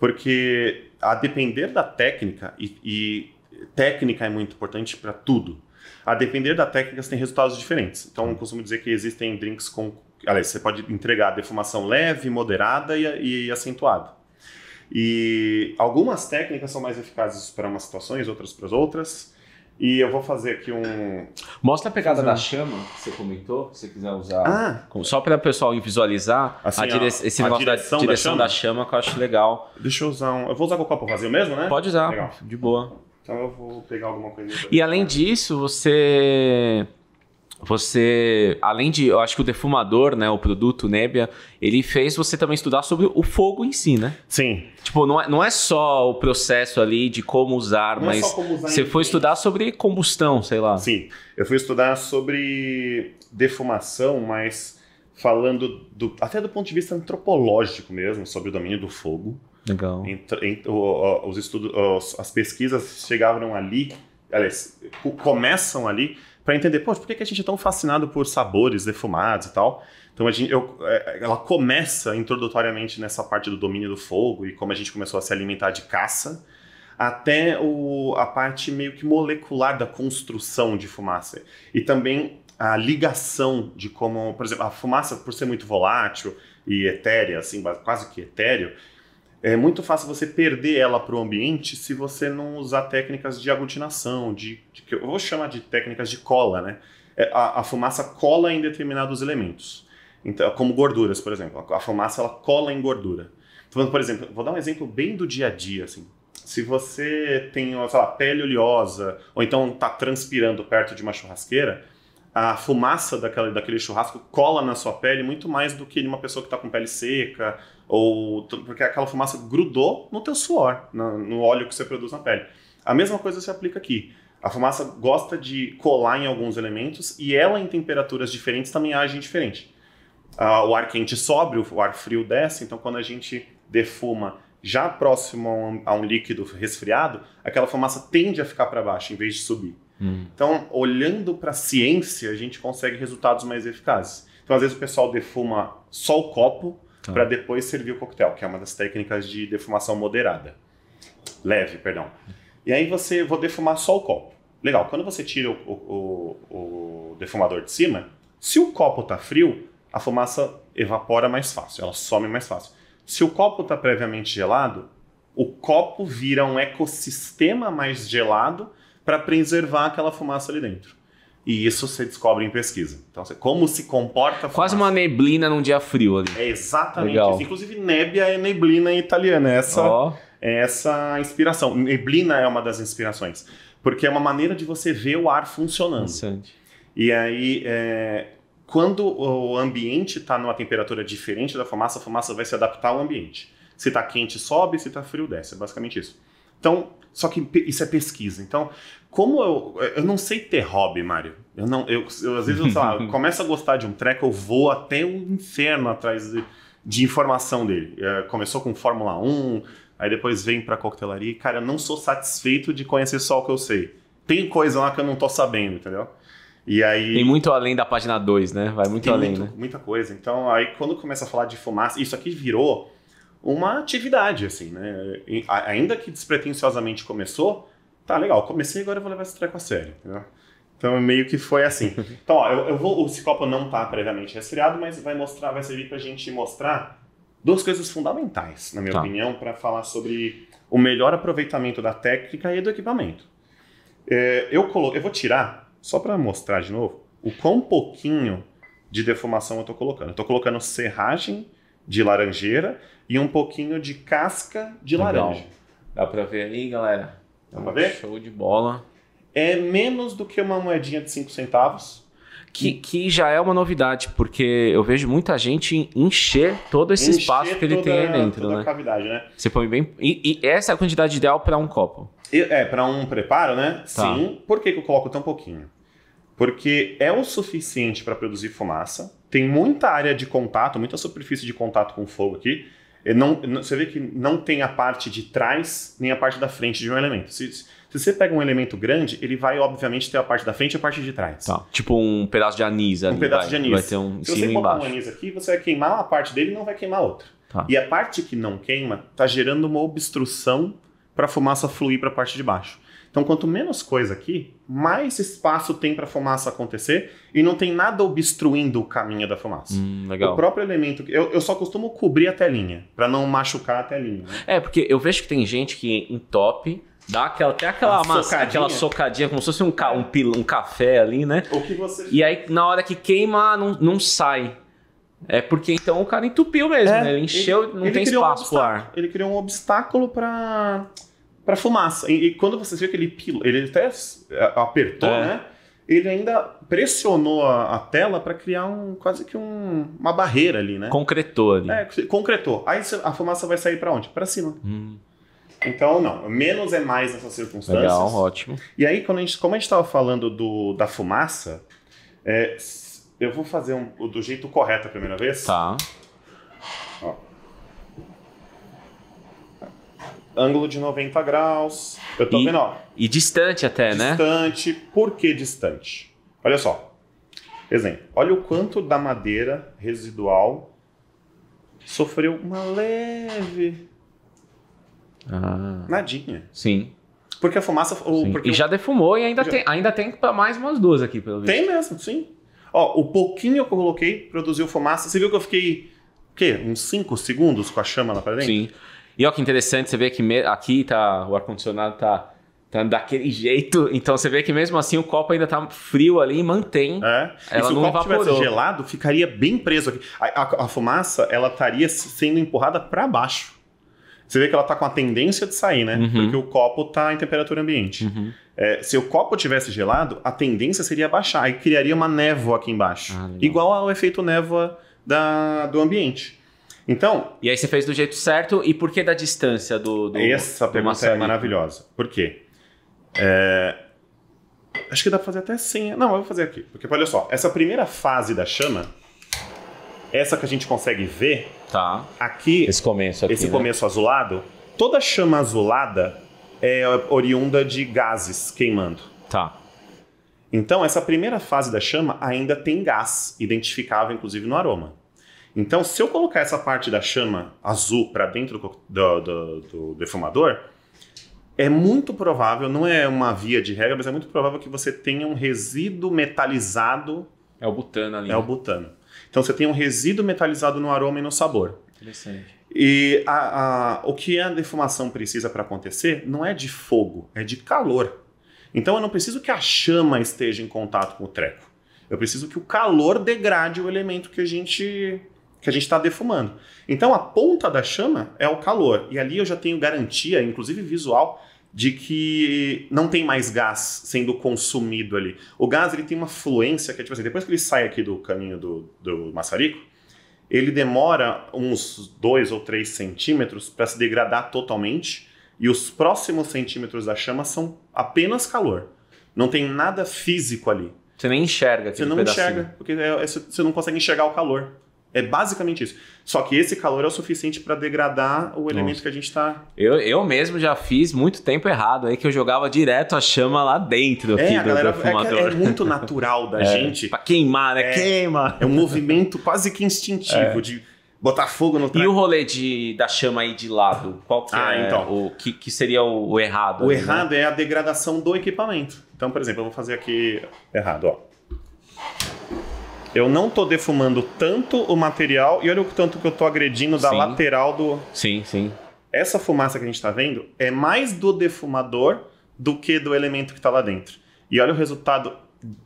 Porque a depender da técnica, e, e técnica é muito importante para tudo, a depender da técnica, você tem resultados diferentes. Então, eu costumo dizer que existem drinks com. Aliás, você pode entregar defumação leve, moderada e, e acentuada. E algumas técnicas são mais eficazes para umas situações, outras para as outras. E eu vou fazer aqui um. Mostra a pegada da chama que você comentou, se você quiser usar. Ah, só para o pessoal visualizar assim, a dire... esse a negócio direção da, da direção da chama. da chama que eu acho legal. Deixa eu usar um. Eu vou usar com o copo vazio mesmo, né? Pode usar, legal. de boa. Então eu vou pegar alguma coisa. E além disso, você você, além de, eu acho que o defumador, né, o produto Nebia, ele fez você também estudar sobre o fogo em si, né? Sim. Tipo, não é, não é só o processo ali de como usar, não é mas é como usar você foi estudar sobre combustão, sei lá. Sim, eu fui estudar sobre defumação, mas falando do, até do ponto de vista antropológico mesmo, sobre o domínio do fogo. Legal. Entre, os estudos, as pesquisas chegavam ali, aliás, começam ali para entender, poxa, por que, a gente é tão fascinado por sabores defumados e tal? Então a gente, eu, é, ela começa introdutoriamente nessa parte do domínio do fogo e como a gente começou a se alimentar de caça, até o, a parte meio que molecular da construção de fumaça. E também a ligação de como, por exemplo, a fumaça, por ser muito volátil e etérea, assim, quase que etéreo, é muito fácil você perder ela para o ambiente se você não usar técnicas de aglutinação, de, de que eu vou chamar de técnicas de cola, né? É, a, a, fumaça cola em determinados elementos, então, como gorduras, por exemplo. A, fumaça ela cola em gordura. Então, por exemplo, vou dar um exemplo bem do dia a dia, assim. Se você tem, sei lá, pele oleosa, ou então está transpirando perto de uma churrasqueira, a fumaça daquela, daquele churrasco cola na sua pele muito mais do que de uma pessoa que está com pele seca, ou porque aquela fumaça grudou no teu suor, no, no óleo que você produz na pele. A mesma coisa se aplica aqui. A fumaça gosta de colar em alguns elementos e ela em temperaturas diferentes também age diferente. Uh, o ar quente sobe, o ar frio desce, então quando a gente defuma já próximo a um, a um líquido resfriado, aquela fumaça tende a ficar para baixo em vez de subir. Hum. Então, olhando para a ciência, a gente consegue resultados mais eficazes. Então, às vezes o pessoal defuma só o copo tá. para depois servir o coquetel, que é uma das técnicas de defumação moderada. Leve, perdão. E aí você, vou defumar só o copo. Legal, quando você tira o, o, o defumador de cima, se o copo está frio, a fumaça evapora mais fácil, ela some mais fácil. Se o copo está previamente gelado, o copo vira um ecossistema mais gelado para preservar aquela fumaça ali dentro. E isso você descobre em pesquisa. Então, como se comporta. Quase uma neblina num dia frio ali. É exatamente Legal. isso. Inclusive, nébia é neblina em italiano. É essa, oh. essa inspiração. Neblina é uma das inspirações. Porque é uma maneira de você ver o ar funcionando. Interessante. E aí, é, quando o ambiente está numa temperatura diferente da fumaça, a fumaça vai se adaptar ao ambiente. Se está quente, sobe, se está frio, desce. É basicamente isso. Então, só que isso é pesquisa. Então, como eu. Eu não sei ter hobby, Mário. Eu não. Eu, eu às vezes, eu, sei lá, começo a gostar de um treco, eu vou até o um inferno atrás de, de informação dele. É, começou com Fórmula 1, aí depois vem pra coquetelaria. cara, eu não sou satisfeito de conhecer só o que eu sei. Tem coisa lá que eu não tô sabendo, entendeu? E aí. Tem muito além da página 2, né? Vai muito além, muito, né? Muita coisa. Então, aí quando começa a falar de fumaça, isso aqui virou uma atividade, assim, né? E, ainda que despretensiosamente começou, tá legal, comecei agora eu vou levar esse treco a sério, entendeu? Então meio que foi assim. Então, ó, eu, eu vou, o Cicopa não tá previamente resfriado, mas vai mostrar, vai servir pra gente mostrar duas coisas fundamentais, na minha tá. opinião, para falar sobre o melhor aproveitamento da técnica e do equipamento. É, eu, colo... eu vou tirar, só para mostrar de novo, o quão pouquinho de deformação eu estou colocando. Estou colocando serragem de laranjeira e um pouquinho de casca de Legal. laranja. Dá para ver aí, galera? Dá pra ver? Show de bola. É menos do que uma moedinha de 5 centavos. Que, que já é uma novidade, porque eu vejo muita gente encher todo esse encher espaço que ele toda, tem aí dentro. Toda né? a cavidade, né? Você põe bem. E, e essa é a quantidade ideal para um copo. É, para um preparo, né? Tá. Sim. Por que, que eu coloco tão pouquinho? Porque é o suficiente para produzir fumaça. Tem muita área de contato, muita superfície de contato com fogo aqui é, não, você vê que não tem a parte de trás nem a parte da frente de um elemento. Se, se você pega um elemento grande, ele vai, obviamente, ter a parte da frente e a parte de trás. Tá. Tipo um pedaço de anis ali. Um pedaço vai, de anis. Vai ter um se você colocar um anis aqui, você vai queimar uma parte dele e não vai queimar a outra. Tá. E a parte que não queima está gerando uma obstrução para a fumaça fluir para a parte de baixo. Então, quanto menos coisa aqui, mais espaço tem para a fumaça acontecer e não tem nada obstruindo o caminho da fumaça. Hum, legal. O próprio elemento. Eu, eu só costumo cobrir a telinha, para não machucar a telinha. Né? É, porque eu vejo que tem gente que entope. Dá aquela, até aquela massa, socadinha. aquela socadinha, como se fosse um, ca, um, um café ali, né? O que você... E aí, na hora que queima, não, não sai. É porque então o cara entupiu mesmo, é, né? Ele encheu, ele, não ele tem espaço um pro ar. Ele criou um obstáculo para para fumaça. E, e, quando você vê que ele pilou, ele até apertou, é. né? Ele ainda pressionou a, a tela para criar um quase que um, uma barreira ali, né? Concretou ali. É, concretou. Aí a fumaça vai sair para onde? Para cima. Hum. Então, não, menos é mais nessas circunstâncias. Legal, ótimo. E aí, quando a gente, como a gente estava falando do, da fumaça, é, eu vou fazer um, do jeito correto a primeira vez. Tá. ângulo de 90 graus. Eu tô e, vendo, ó. E distante até, distante. né? Distante. Por que distante? Olha só. Exemplo. Olha o quanto da madeira residual sofreu uma leve. Ah. Nadinha. Sim. Porque a fumaça. Ou porque e já defumou e ainda, já... Tem, ainda tem mais umas duas aqui, pelo visto. Tem mesmo, sim. Ó, o pouquinho que eu coloquei produziu fumaça. Você viu que eu fiquei. O quê? Uns 5 segundos com a chama lá pra dentro? Sim. E olha que interessante, você vê que aqui tá, o ar-condicionado tá, tá daquele jeito. Então você vê que mesmo assim o copo ainda tá frio ali e mantém. É. Ela e se não o copo evaporou. tivesse gelado, ficaria bem preso aqui. A, a, a fumaça, ela estaria sendo empurrada para baixo. Você vê que ela tá com a tendência de sair, né? Uhum. Porque o copo tá em temperatura ambiente. Uhum. É, se o copo tivesse gelado, a tendência seria baixar. Aí criaria uma névoa aqui embaixo. Ah, igual ao efeito névoa da, do ambiente. Então. E aí você fez do jeito certo, e por que da distância do. do essa do pergunta é maravilhosa. Por quê? É, acho que dá pra fazer até 100. Não, eu vou fazer aqui. Porque olha só, essa primeira fase da chama, essa que a gente consegue ver. Tá. Aqui. Esse começo aqui. Esse né? começo azulado. Toda chama azulada é oriunda de gases queimando. Tá. Então, essa primeira fase da chama ainda tem gás, identificável inclusive no aroma. Então, se eu colocar essa parte da chama azul para dentro do, do, do defumador, é muito provável, não é uma via de regra, mas é muito provável que você tenha um resíduo metalizado. É o butano ali. É o né? butano. Então você tem um resíduo metalizado no aroma e no sabor. Interessante. E a, a, o que a defumação precisa para acontecer não é de fogo, é de calor. Então eu não preciso que a chama esteja em contato com o treco. Eu preciso que o calor degrade o elemento que a gente que a gente está defumando. Então a ponta da chama é o calor. E ali eu já tenho garantia, inclusive visual, de que não tem mais gás sendo consumido ali. O gás ele tem uma fluência que é tipo assim, depois que ele sai aqui do caminho do, do maçarico, ele demora uns 2 ou 3 centímetros para se degradar totalmente, e os próximos centímetros da chama são apenas calor. Não tem nada físico ali. Você nem enxerga Você não pedacinho. enxerga, porque é, é, você não consegue enxergar o calor. É basicamente isso. Só que esse calor é o suficiente para degradar o elemento Nossa. que a gente está. Eu, eu mesmo já fiz muito tempo errado aí, que eu jogava direto a chama lá dentro é, do, galera, do é é fumador. É, é, muito natural da é, gente. Para queimar, né? É, Queima! É um movimento quase que instintivo é. de botar fogo no trago. E o rolê de, da chama aí de lado? Qual que, ah, é, então. o, que, que seria o, o errado? O ali, né? errado né? é a degradação do equipamento. Então, por exemplo, eu vou fazer aqui errado, ó eu não tô defumando tanto o material e olha o tanto que eu tô agredindo da sim. lateral do. Sim, sim. Essa fumaça que a gente está vendo é mais do defumador do que do elemento que está lá dentro. E olha o resultado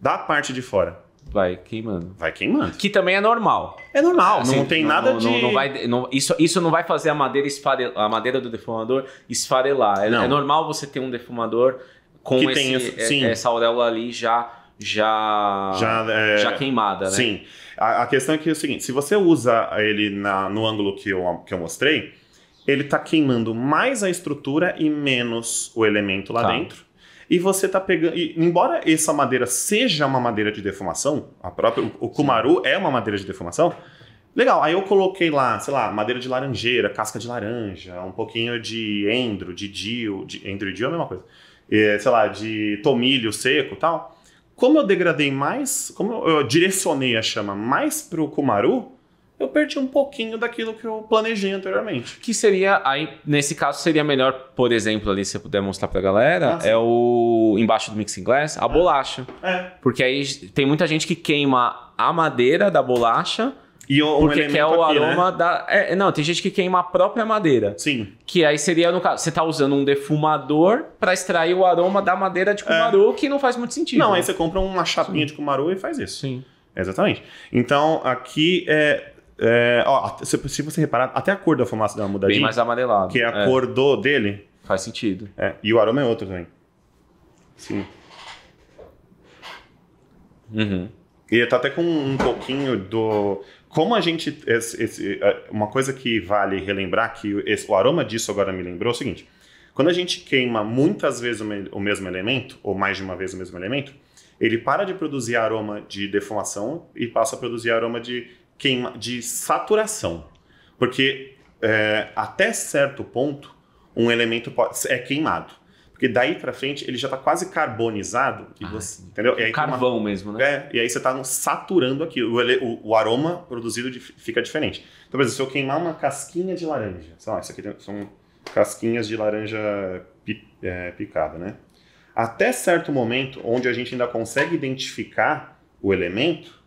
da parte de fora. Vai queimando. Vai queimando. Que também é normal. É normal, assim, não tem não, nada não, de. Não, vai, isso, isso não vai fazer a madeira esfarelar, a madeira do defumador esfarelar. É, é normal você ter um defumador com esse, tem, é, essa auréola ali já já já, é, já queimada, né? Sim. A, a, questão é que é o seguinte, se você usa ele na, no ângulo que eu, que eu mostrei, ele está queimando mais a estrutura e menos o elemento lá tá. dentro. E você está pegando. E, embora essa madeira seja uma madeira de deformação, a própria, o, o Kumaru é uma madeira de deformação. Legal, aí eu coloquei lá, sei lá, madeira de laranjeira, casca de laranja, um pouquinho de endro, de dio, de, endro e dio é a mesma coisa, é, sei lá, de tomilho seco tal. Como eu degradei mais, como eu direcionei a chama mais pro Kumaru, eu perdi um pouquinho daquilo que eu planejei anteriormente. Que seria, aí, nesse caso, seria melhor, por exemplo, ali, se eu puder mostrar para a galera, ah, é o. Embaixo do mixing glass, a é. bolacha. É. Porque aí tem muita gente que queima a madeira da bolacha e um porque que é o aqui, né? aroma né? da. É, é, não, tem gente que queima a própria madeira. Sim. Que aí seria, no caso, você tá usando um defumador para extrair o aroma da madeira de cumaru, é. que não faz muito sentido. Não, né? aí você compra uma chapinha Sim. de cumaru e faz isso. Sim. Exatamente. Então, aqui é. é ó, se, se, você reparar, até a cor da fumaça dá uma mudadinha. Bem mais amarelado. Que é a é. cor do dele. Faz sentido. É, e o aroma é outro também. Sim. Uhum. E tá até com um pouquinho do como a gente. Esse, esse, é, uma coisa que vale relembrar, que esse, o aroma disso agora me lembrou é o seguinte: quando a gente queima muitas vezes o, me, o, mesmo elemento, ou mais de uma vez o mesmo elemento, ele para de produzir aroma de defumação e passa a produzir aroma de queima, de saturação. Porque é, até certo ponto, um elemento pode, é queimado. Porque daí para frente ele já tá quase carbonizado e ah, você, entendeu? E aí carvão uma, mesmo, né? É, e aí você tá saturando aqui, O, o, aroma produzido de, fica diferente. Então, por exemplo, se eu queimar uma casquinha de laranja, sei lá, isso aqui tem, são casquinhas de laranja pi, é, picada, né? Até certo momento, onde a gente ainda consegue identificar o elemento,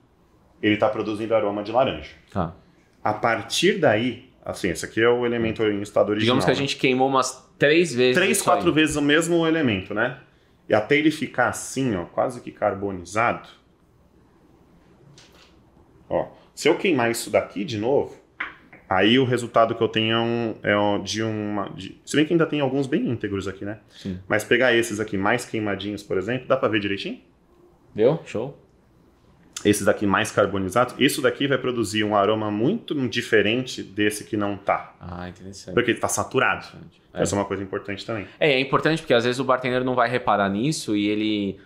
ele tá produzindo aroma de laranja. Tá. A partir daí, Assim, esse aqui é o elemento em estado original. Digamos que a né? gente queimou umas três vezes. Três, quatro aí. vezes o mesmo elemento, né? E até ele ficar assim, ó, quase que carbonizado. Ó, se eu queimar isso daqui de novo, aí o resultado que eu tenho é, um, é de uma. De, se bem que ainda tem alguns bem íntegros aqui, né? Sim. Mas pegar esses aqui mais queimadinhos, por exemplo, dá pra ver direitinho? Deu? Show esses daqui mais carbonizados, isso daqui vai produzir um aroma muito diferente desse que não tá. Ah, interessante. Porque ele tá saturado. É. Essa é uma coisa importante também. É, é importante porque às vezes o bartender não vai reparar nisso e ele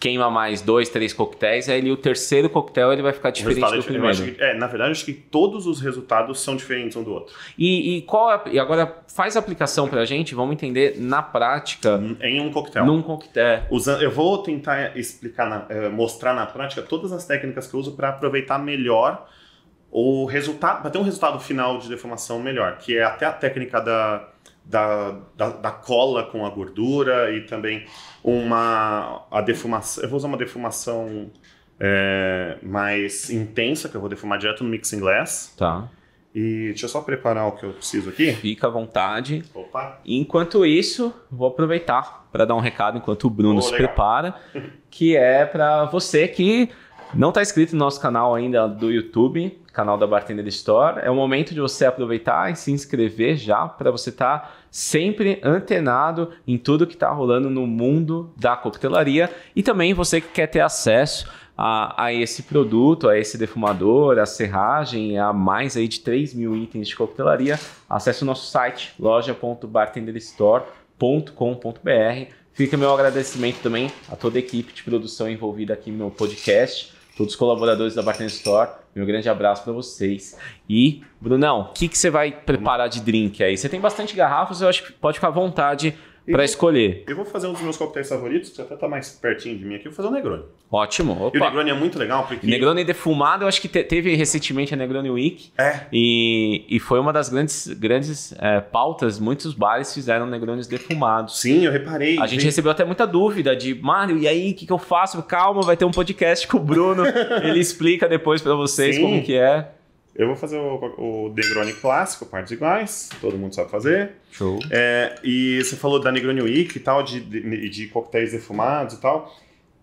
queima mais dois, três coquetéis, aí o terceiro coquetel ele vai ficar diferente do é diferente. primeiro. Que, é, na verdade, acho que todos os resultados são diferentes um do outro. E, e qual é, e agora faz a aplicação pra gente, vamos entender na prática. Hum, em um coquetel. Num coquetel. É. Usando, eu vou tentar explicar, na, eh, mostrar na prática todas as técnicas que eu uso para aproveitar melhor o resultado, para ter um resultado final de deformação melhor, que é até a técnica da da, da, da, cola com a gordura e também uma a defumação. Eu vou usar uma defumação é, mais intensa, que eu vou defumar direto no mixing glass. Tá. E deixa eu só preparar o que eu preciso aqui. Fica à vontade. Opa. Enquanto isso, vou aproveitar para dar um recado enquanto o Bruno oh, se legal. prepara, que é para você que não está inscrito no nosso canal ainda do YouTube, canal da Bartender Store. É o momento de você aproveitar e se inscrever já para você estar tá sempre antenado em tudo que está rolando no mundo da coquetelaria e também você que quer ter acesso a, a, esse produto, a esse defumador, a serragem, a mais aí de 3 mil itens de coquetelaria, acesse o nosso site loja.bartenderstore.com.br. Fica meu agradecimento também a toda a equipe de produção envolvida aqui no podcast todos os colaboradores da Bartender Store. Meu grande abraço para vocês. E, Brunão, o que, que você vai preparar de drink aí? Você tem bastante garrafas, eu acho que pode ficar à vontade para escolher. Eu vou fazer um dos meus coquetéis favoritos, que até tá mais pertinho de mim aqui, vou fazer o Negroni. Ótimo. Opa. E o Negroni é muito legal, porque. Negroni defumado, eu acho que te, teve recentemente a Negroni Week. É. E, e foi uma das grandes, grandes é, pautas. Muitos bares fizeram Negronis defumados. Sim, eu reparei. A gente, gente recebeu até muita dúvida de, Mário, e aí, o que, que eu faço? Calma, vai ter um podcast com o Bruno. Ele explica depois para vocês Sim. como que é. Eu vou fazer o, o Negroni clássico, partes iguais, todo mundo sabe fazer. Show. É, e você falou da Negroni Week e tal, de, de, de coquetéis defumados e tal.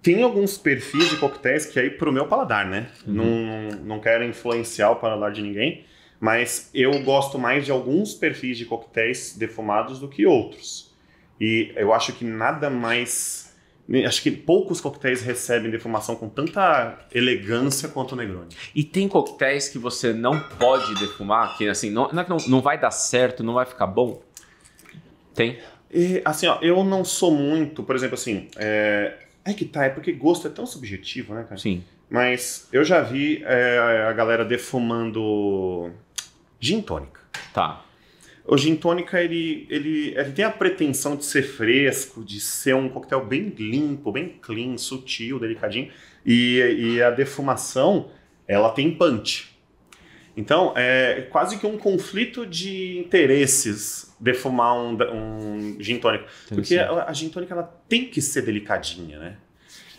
Tem alguns perfis de coquetéis que aí, pro meu paladar, né? Uhum. Não, não quero influenciar o paladar de ninguém, mas eu gosto mais de alguns perfis de coquetéis defumados do que outros. E eu acho que nada mais Acho que poucos coquetéis recebem defumação com tanta elegância quanto o Negroni. E tem coquetéis que você não pode defumar, que assim, não, é não, não vai dar certo, não vai ficar bom? Tem? E, assim, ó, eu não sou muito, por exemplo, assim, é, é que tá, é porque gosto é tão subjetivo, né, cara? Sim. Mas eu já vi é, a galera defumando gin tônica. Tá. O gin tônica, ele, ele, ele tem a pretensão de ser fresco, de ser um coquetel bem limpo, bem clean, sutil, delicadinho. E, e a defumação, ela tem punch. Então, é quase que um conflito de interesses defumar um, um gin tônica. Porque a, a gin tônica, ela tem que ser delicadinha, né?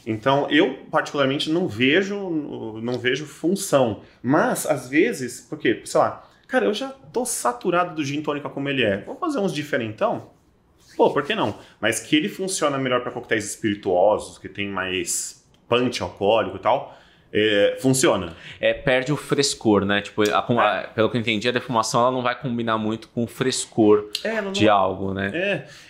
Então, eu particularmente não vejo, não vejo função. Mas, às vezes, porque, sei lá, Cara, eu já tô saturado do gin tônica como ele é. Vamos fazer uns diferentão? Pô, por que não? Mas que ele funciona melhor para coquetéis espirituosos, que tem mais punch alcoólico e tal, é, funciona. É, perde o frescor, né? Tipo, a, a, é. pelo que eu entendi, a defumação ela não vai combinar muito com o frescor é, não, de não... algo, né?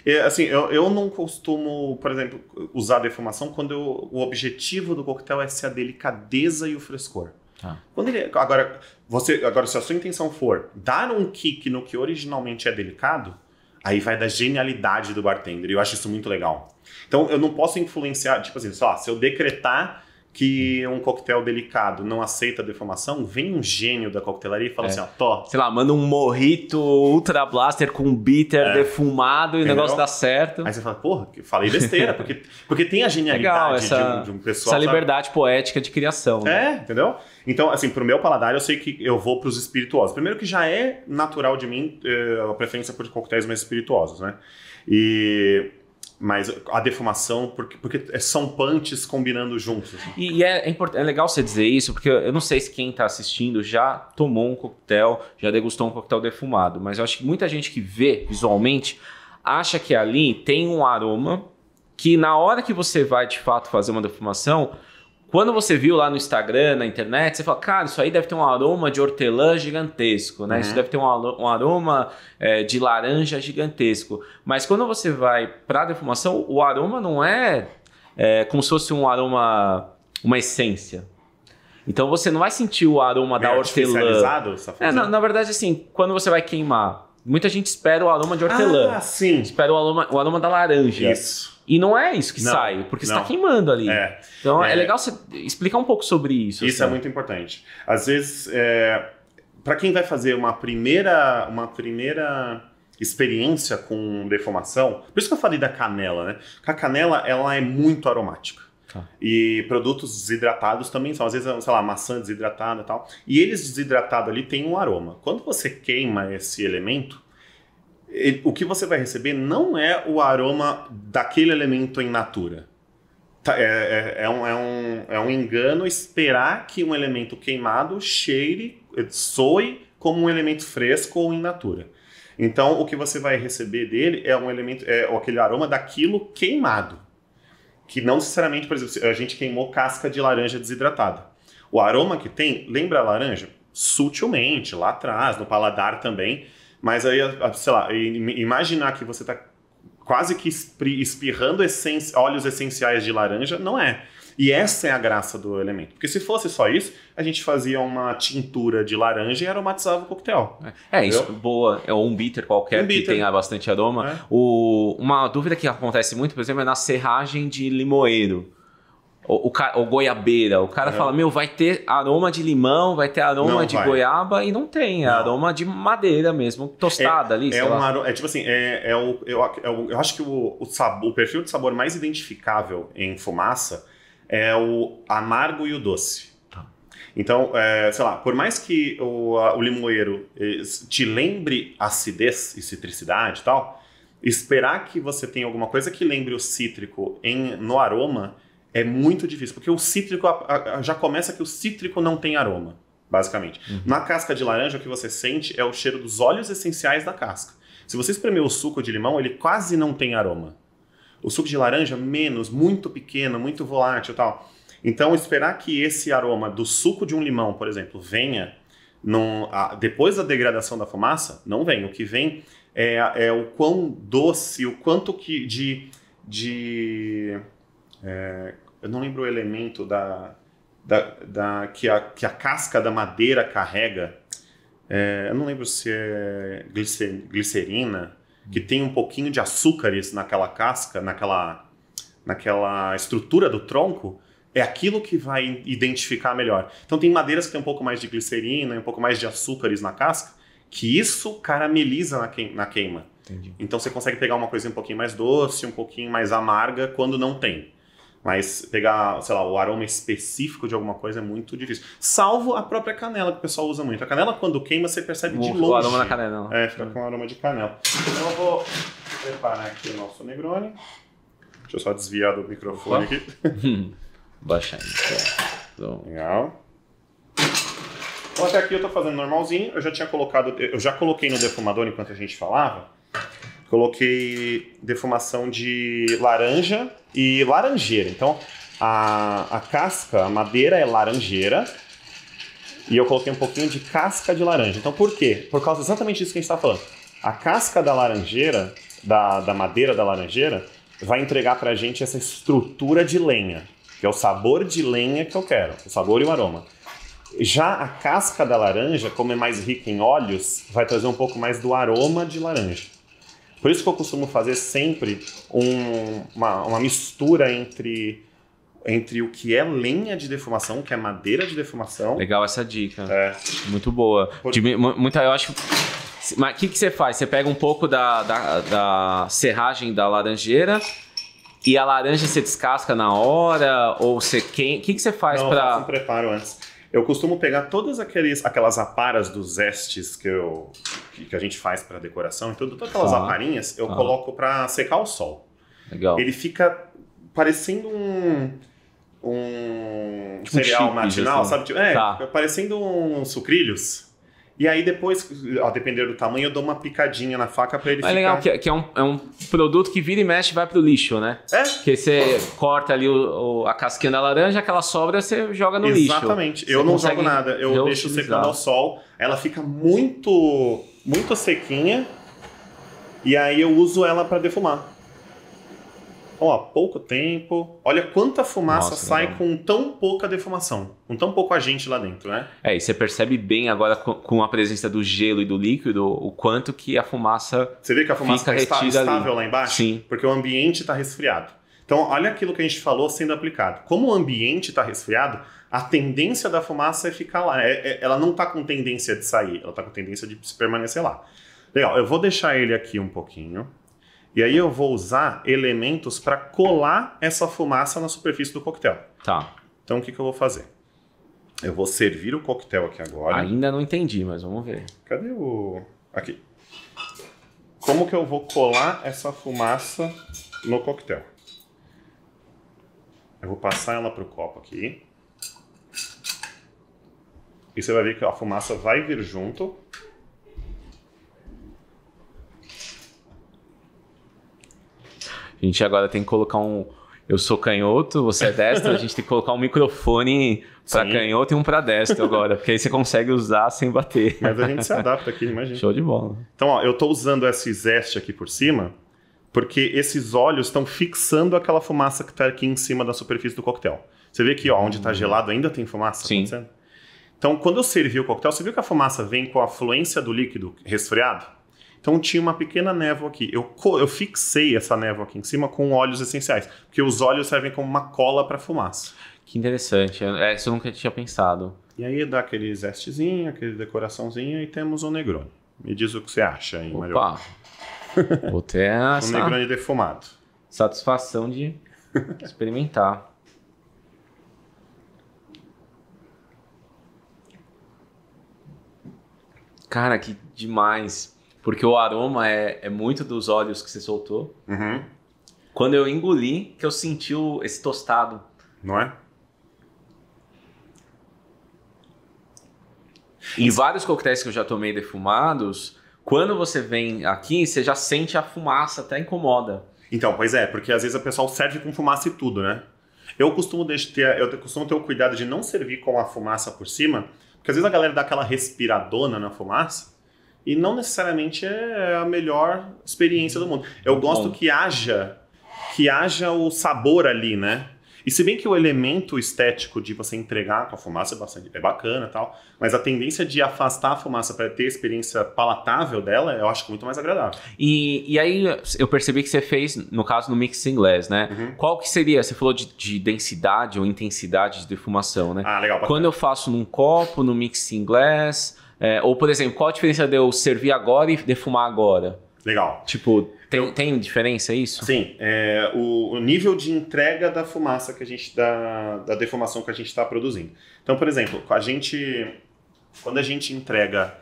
É, é, assim, eu, eu não costumo, por exemplo, usar defumação quando eu, o objetivo do coquetel é ser a delicadeza e o frescor. Ah. Quando ele, agora, você, agora, se a sua intenção for dar um kick no que originalmente é delicado, aí vai da genialidade do bartender. E eu acho isso muito legal. Então, eu não posso influenciar, tipo assim, só se eu decretar que um coquetel delicado não aceita deformação, vem um gênio da coquetelaria e fala é. assim, ó, tó. Sei lá, manda um morrito ultra blaster com bitter é. defumado e Entendeu? o negócio dá certo. Aí você fala, porra, falei besteira, porque, porque tem a genialidade Legal, essa, de, um, de um pessoal. Essa liberdade sabe? poética de criação. Né? É, né? entendeu? Então, assim, pro meu paladar, eu sei que eu vou pros espirituosos. Primeiro que já é natural de mim uh, a preferência por coquetéis mais espirituosos, né? E mas a defumação, porque, porque são punches combinando juntos. Assim. E, e é, é, é, legal você dizer isso, porque eu não sei se quem está assistindo já tomou um coquetel, já degustou um coquetel defumado, mas eu acho que muita gente que vê visualmente acha que ali tem um aroma que na hora que você vai de fato fazer uma defumação, quando você viu lá no Instagram, na internet, você fala, cara, isso aí deve ter um aroma de hortelã gigantesco, né? Uhum. Isso deve ter um, um aroma é, de laranja gigantesco. Mas quando você vai para a defumação, o aroma não é, é como se fosse um aroma, uma essência. Então você não vai sentir o aroma é da hortelã. É, na, na verdade, assim, quando você vai queimar, muita gente espera o aroma de hortelã. Ah, sim. Espera o aroma, o aroma da laranja. Isso. E não é isso que não, sai, porque você está queimando ali. É, então é, é, legal você explicar um pouco sobre isso. Isso é assim. é muito importante. Às vezes, é, para quem vai fazer uma primeira, uma primeira experiência com defumação, por isso que eu falei da canela, né? Porque a canela ela é muito aromática. Tá. E produtos desidratados também são, às vezes, é, sei lá, maçã desidratada e tal. E eles desidratados ali têm um aroma. Quando você queima esse elemento, o que você vai receber não é o aroma daquele elemento em natura. Tá, é, é, é, um, é, um, é um engano esperar que um elemento queimado cheire, eh, soe como um elemento fresco ou in natura. Então, o que você vai receber dele é um elemento, é aquele aroma daquilo queimado. Que não necessariamente, por exemplo, a gente queimou casca de laranja desidratada. O aroma que tem, lembra a laranja? Sutilmente, lá atrás, no paladar também, mas aí, sei lá, imaginar que você está quase que espirrando óleos essenciais de laranja, não é. E essa é a graça do elemento. Porque se fosse só isso, a gente fazia uma tintura de laranja e aromatizava o coquetel. É, é isso. Boa. É um bitter qualquer um bitter. que tenha bastante aroma. É. O, uma dúvida que acontece muito, por exemplo, é na serragem de limoeiro o, o, o goiabeira. O cara fala, meu, vai ter aroma de limão, vai ter aroma não, de vai. goiaba e não tem. É não. aroma de madeira mesmo, tostada é, ali. É, é tipo assim, é, é, o, eu, eu, é eu acho que o, o, sabor, o perfil de sabor mais identificável em fumaça é o amargo e o doce. Tá. Então, é, sei lá, por mais que o, a, o limoeiro eh, te lembre acidez e citricidade e tal, esperar que você tenha alguma coisa que lembre o cítrico em, no aroma é muito difícil, porque o cítrico a, a, já começa que o cítrico não tem aroma, basicamente. Uhum. Na casca de laranja, o que você sente é o cheiro dos óleos essenciais da casca. Se você espremer o suco de limão, ele quase não tem aroma. O suco de laranja, menos, muito pequeno, muito volátil e tal. Então, esperar que esse aroma do suco de um limão, por exemplo, venha num, a, depois da degradação da fumaça, não vem. O que vem é, é o quão doce, o quanto que de. de é, eu não lembro o elemento da, da, da que, a, que a casca da madeira carrega. É, eu não lembro se é glicerina, que tem um pouquinho de açúcares naquela casca, naquela, naquela estrutura do tronco. É aquilo que vai identificar melhor. Então, tem madeiras que tem um pouco mais de glicerina, um pouco mais de açúcares na casca, que isso carameliza na, na queima. Entendi. Então, você consegue pegar uma coisa um pouquinho mais doce, um pouquinho mais amarga, quando não tem. Mas pegar, sei lá, o aroma específico de alguma coisa é muito difícil. Salvo a própria canela, que o pessoal usa muito. A canela, quando queima, você percebe Morra de longe. o aroma da canela. Né? É, fica com o aroma de canela. Então eu vou preparar aqui o nosso Negroni. Deixa eu só desviar do microfone aqui. Baixar então. então. Legal. Então até aqui eu tô fazendo normalzinho. Eu já tinha colocado, eu já coloquei no defumador enquanto a gente falava coloquei defumação de laranja e laranjeira. Então, a, a casca, a madeira é laranjeira e eu coloquei um pouquinho de casca de laranja. Então, por quê? Por causa exatamente disso que a gente está falando. A casca da laranjeira, da, da madeira da laranjeira, vai entregar para a gente essa estrutura de lenha, que é o sabor de lenha que eu quero, o sabor e o aroma. Já a casca da laranja, como é mais rica em óleos, vai trazer um pouco mais do aroma de laranja. Por isso que eu costumo fazer sempre um, uma, uma mistura entre entre o que é lenha de deformação, o que é madeira de deformação. Legal essa dica. É. Muito boa. Por... De, muita, eu acho Mas o que, que você faz? Você pega um pouco da, da, da serragem da laranjeira e a laranja você descasca na hora? Ou você quem? O que, que você faz para. Eu faço um preparo antes eu costumo pegar todas aqueles, aquelas aparas dos estes que, eu, que, que a gente faz para decoração e tudo, todas aquelas ah, aparinhas, eu ah. coloco para secar o sol. Legal. Ele fica parecendo um um tipo cereal matinal, assim. sabe? Tipo, é, tá. parecendo um sucrilhos. E aí depois, a depender do tamanho, eu dou uma picadinha na faca pra ele Mas ficar... É legal, que, é, que é, um, é um produto que vira e mexe e vai pro lixo, né? É. Que você corta ali o, o, a casquinha da laranja, aquela sobra você joga no Exatamente. lixo. Exatamente. Eu não jogo nada. Eu deixo secando ao sol. Ela fica muito, muito sequinha. E aí eu uso ela para defumar ó, pouco tempo. Olha quanta fumaça Nossa, sai com tão pouca defumação, com tão pouco agente lá dentro, né? É, e você percebe bem agora com a presença do gelo e do líquido o quanto que a fumaça. Você vê que a fumaça está estável ali. lá embaixo? Sim. Porque o ambiente está resfriado. Então, olha aquilo que a gente falou sendo aplicado. Como o ambiente está resfriado, a tendência da fumaça é ficar lá. É, é, ela não está com tendência de sair, ela está com tendência de permanecer lá. Legal, eu vou deixar ele aqui um pouquinho. E aí eu vou usar elementos para colar essa fumaça na superfície do coquetel. Tá. Então o que, que eu vou fazer? Eu vou servir o coquetel aqui agora. Ainda não entendi, mas vamos ver. Cadê o. Aqui. Como que eu vou colar essa fumaça no coquetel? Eu vou passar ela para o copo aqui. E você vai ver que a fumaça vai vir junto A gente agora tem que colocar um. Eu sou canhoto, você é destro, a gente tem que colocar um microfone para canhoto e um para destro agora, porque aí você consegue usar sem bater. Mas a gente se adapta aqui, imagina. Show de bola. Então, ó, eu estou usando essa zeste aqui por cima, porque esses olhos estão fixando aquela fumaça que está aqui em cima da superfície do coquetel. Você vê que ó, onde está hum. gelado ainda tem fumaça Sim. Então, quando eu servi o coquetel, você viu que a fumaça vem com a fluência do líquido resfriado? Então tinha uma pequena névoa aqui. Eu, eu fixei essa névoa aqui em cima com óleos essenciais, porque os óleos servem como uma cola para fumaça. Que interessante. É, isso eu nunca tinha pensado. E aí dá aquele zestezinho, aquele decoraçãozinho e temos o Negroni. Me diz o que você acha, aí, Mario? Opa! Vou ter essa... Um Negroni defumado. Satisfação de experimentar. Cara, que demais. Porque o aroma é, é muito dos óleos que você soltou. Uhum. Quando eu engoli, que eu senti o, esse tostado. Não é? Em vários coquetéis que eu já tomei defumados, quando você vem aqui, você já sente a fumaça, até incomoda. Então, pois é, porque às vezes o pessoal serve com fumaça e tudo, né? Eu costumo ter, eu costumo ter o cuidado de não servir com a fumaça por cima, porque às vezes a galera dá aquela respiradona na fumaça e não necessariamente é a melhor experiência do mundo. Eu gosto Bom. que haja que haja o sabor ali, né? E se bem que o elemento estético de você entregar com a fumaça é, bastante, é bacana tal, mas a tendência de afastar a fumaça para ter a experiência palatável dela, eu acho é muito mais agradável. E, e aí eu percebi que você fez, no caso, no mix inglês, né? Uhum. Qual que seria, você falou de, de, densidade ou intensidade de defumação, né? Ah, legal. Bacana. Quando eu faço num copo, no mix inglês é, ou, por exemplo, qual a diferença de eu servir agora e defumar agora? Legal. Tipo, tem, tem diferença é isso? Sim. É, o, o, nível de entrega da fumaça que a gente. da, da defumação que a gente está produzindo. Então, por exemplo, a gente. Quando a gente entrega.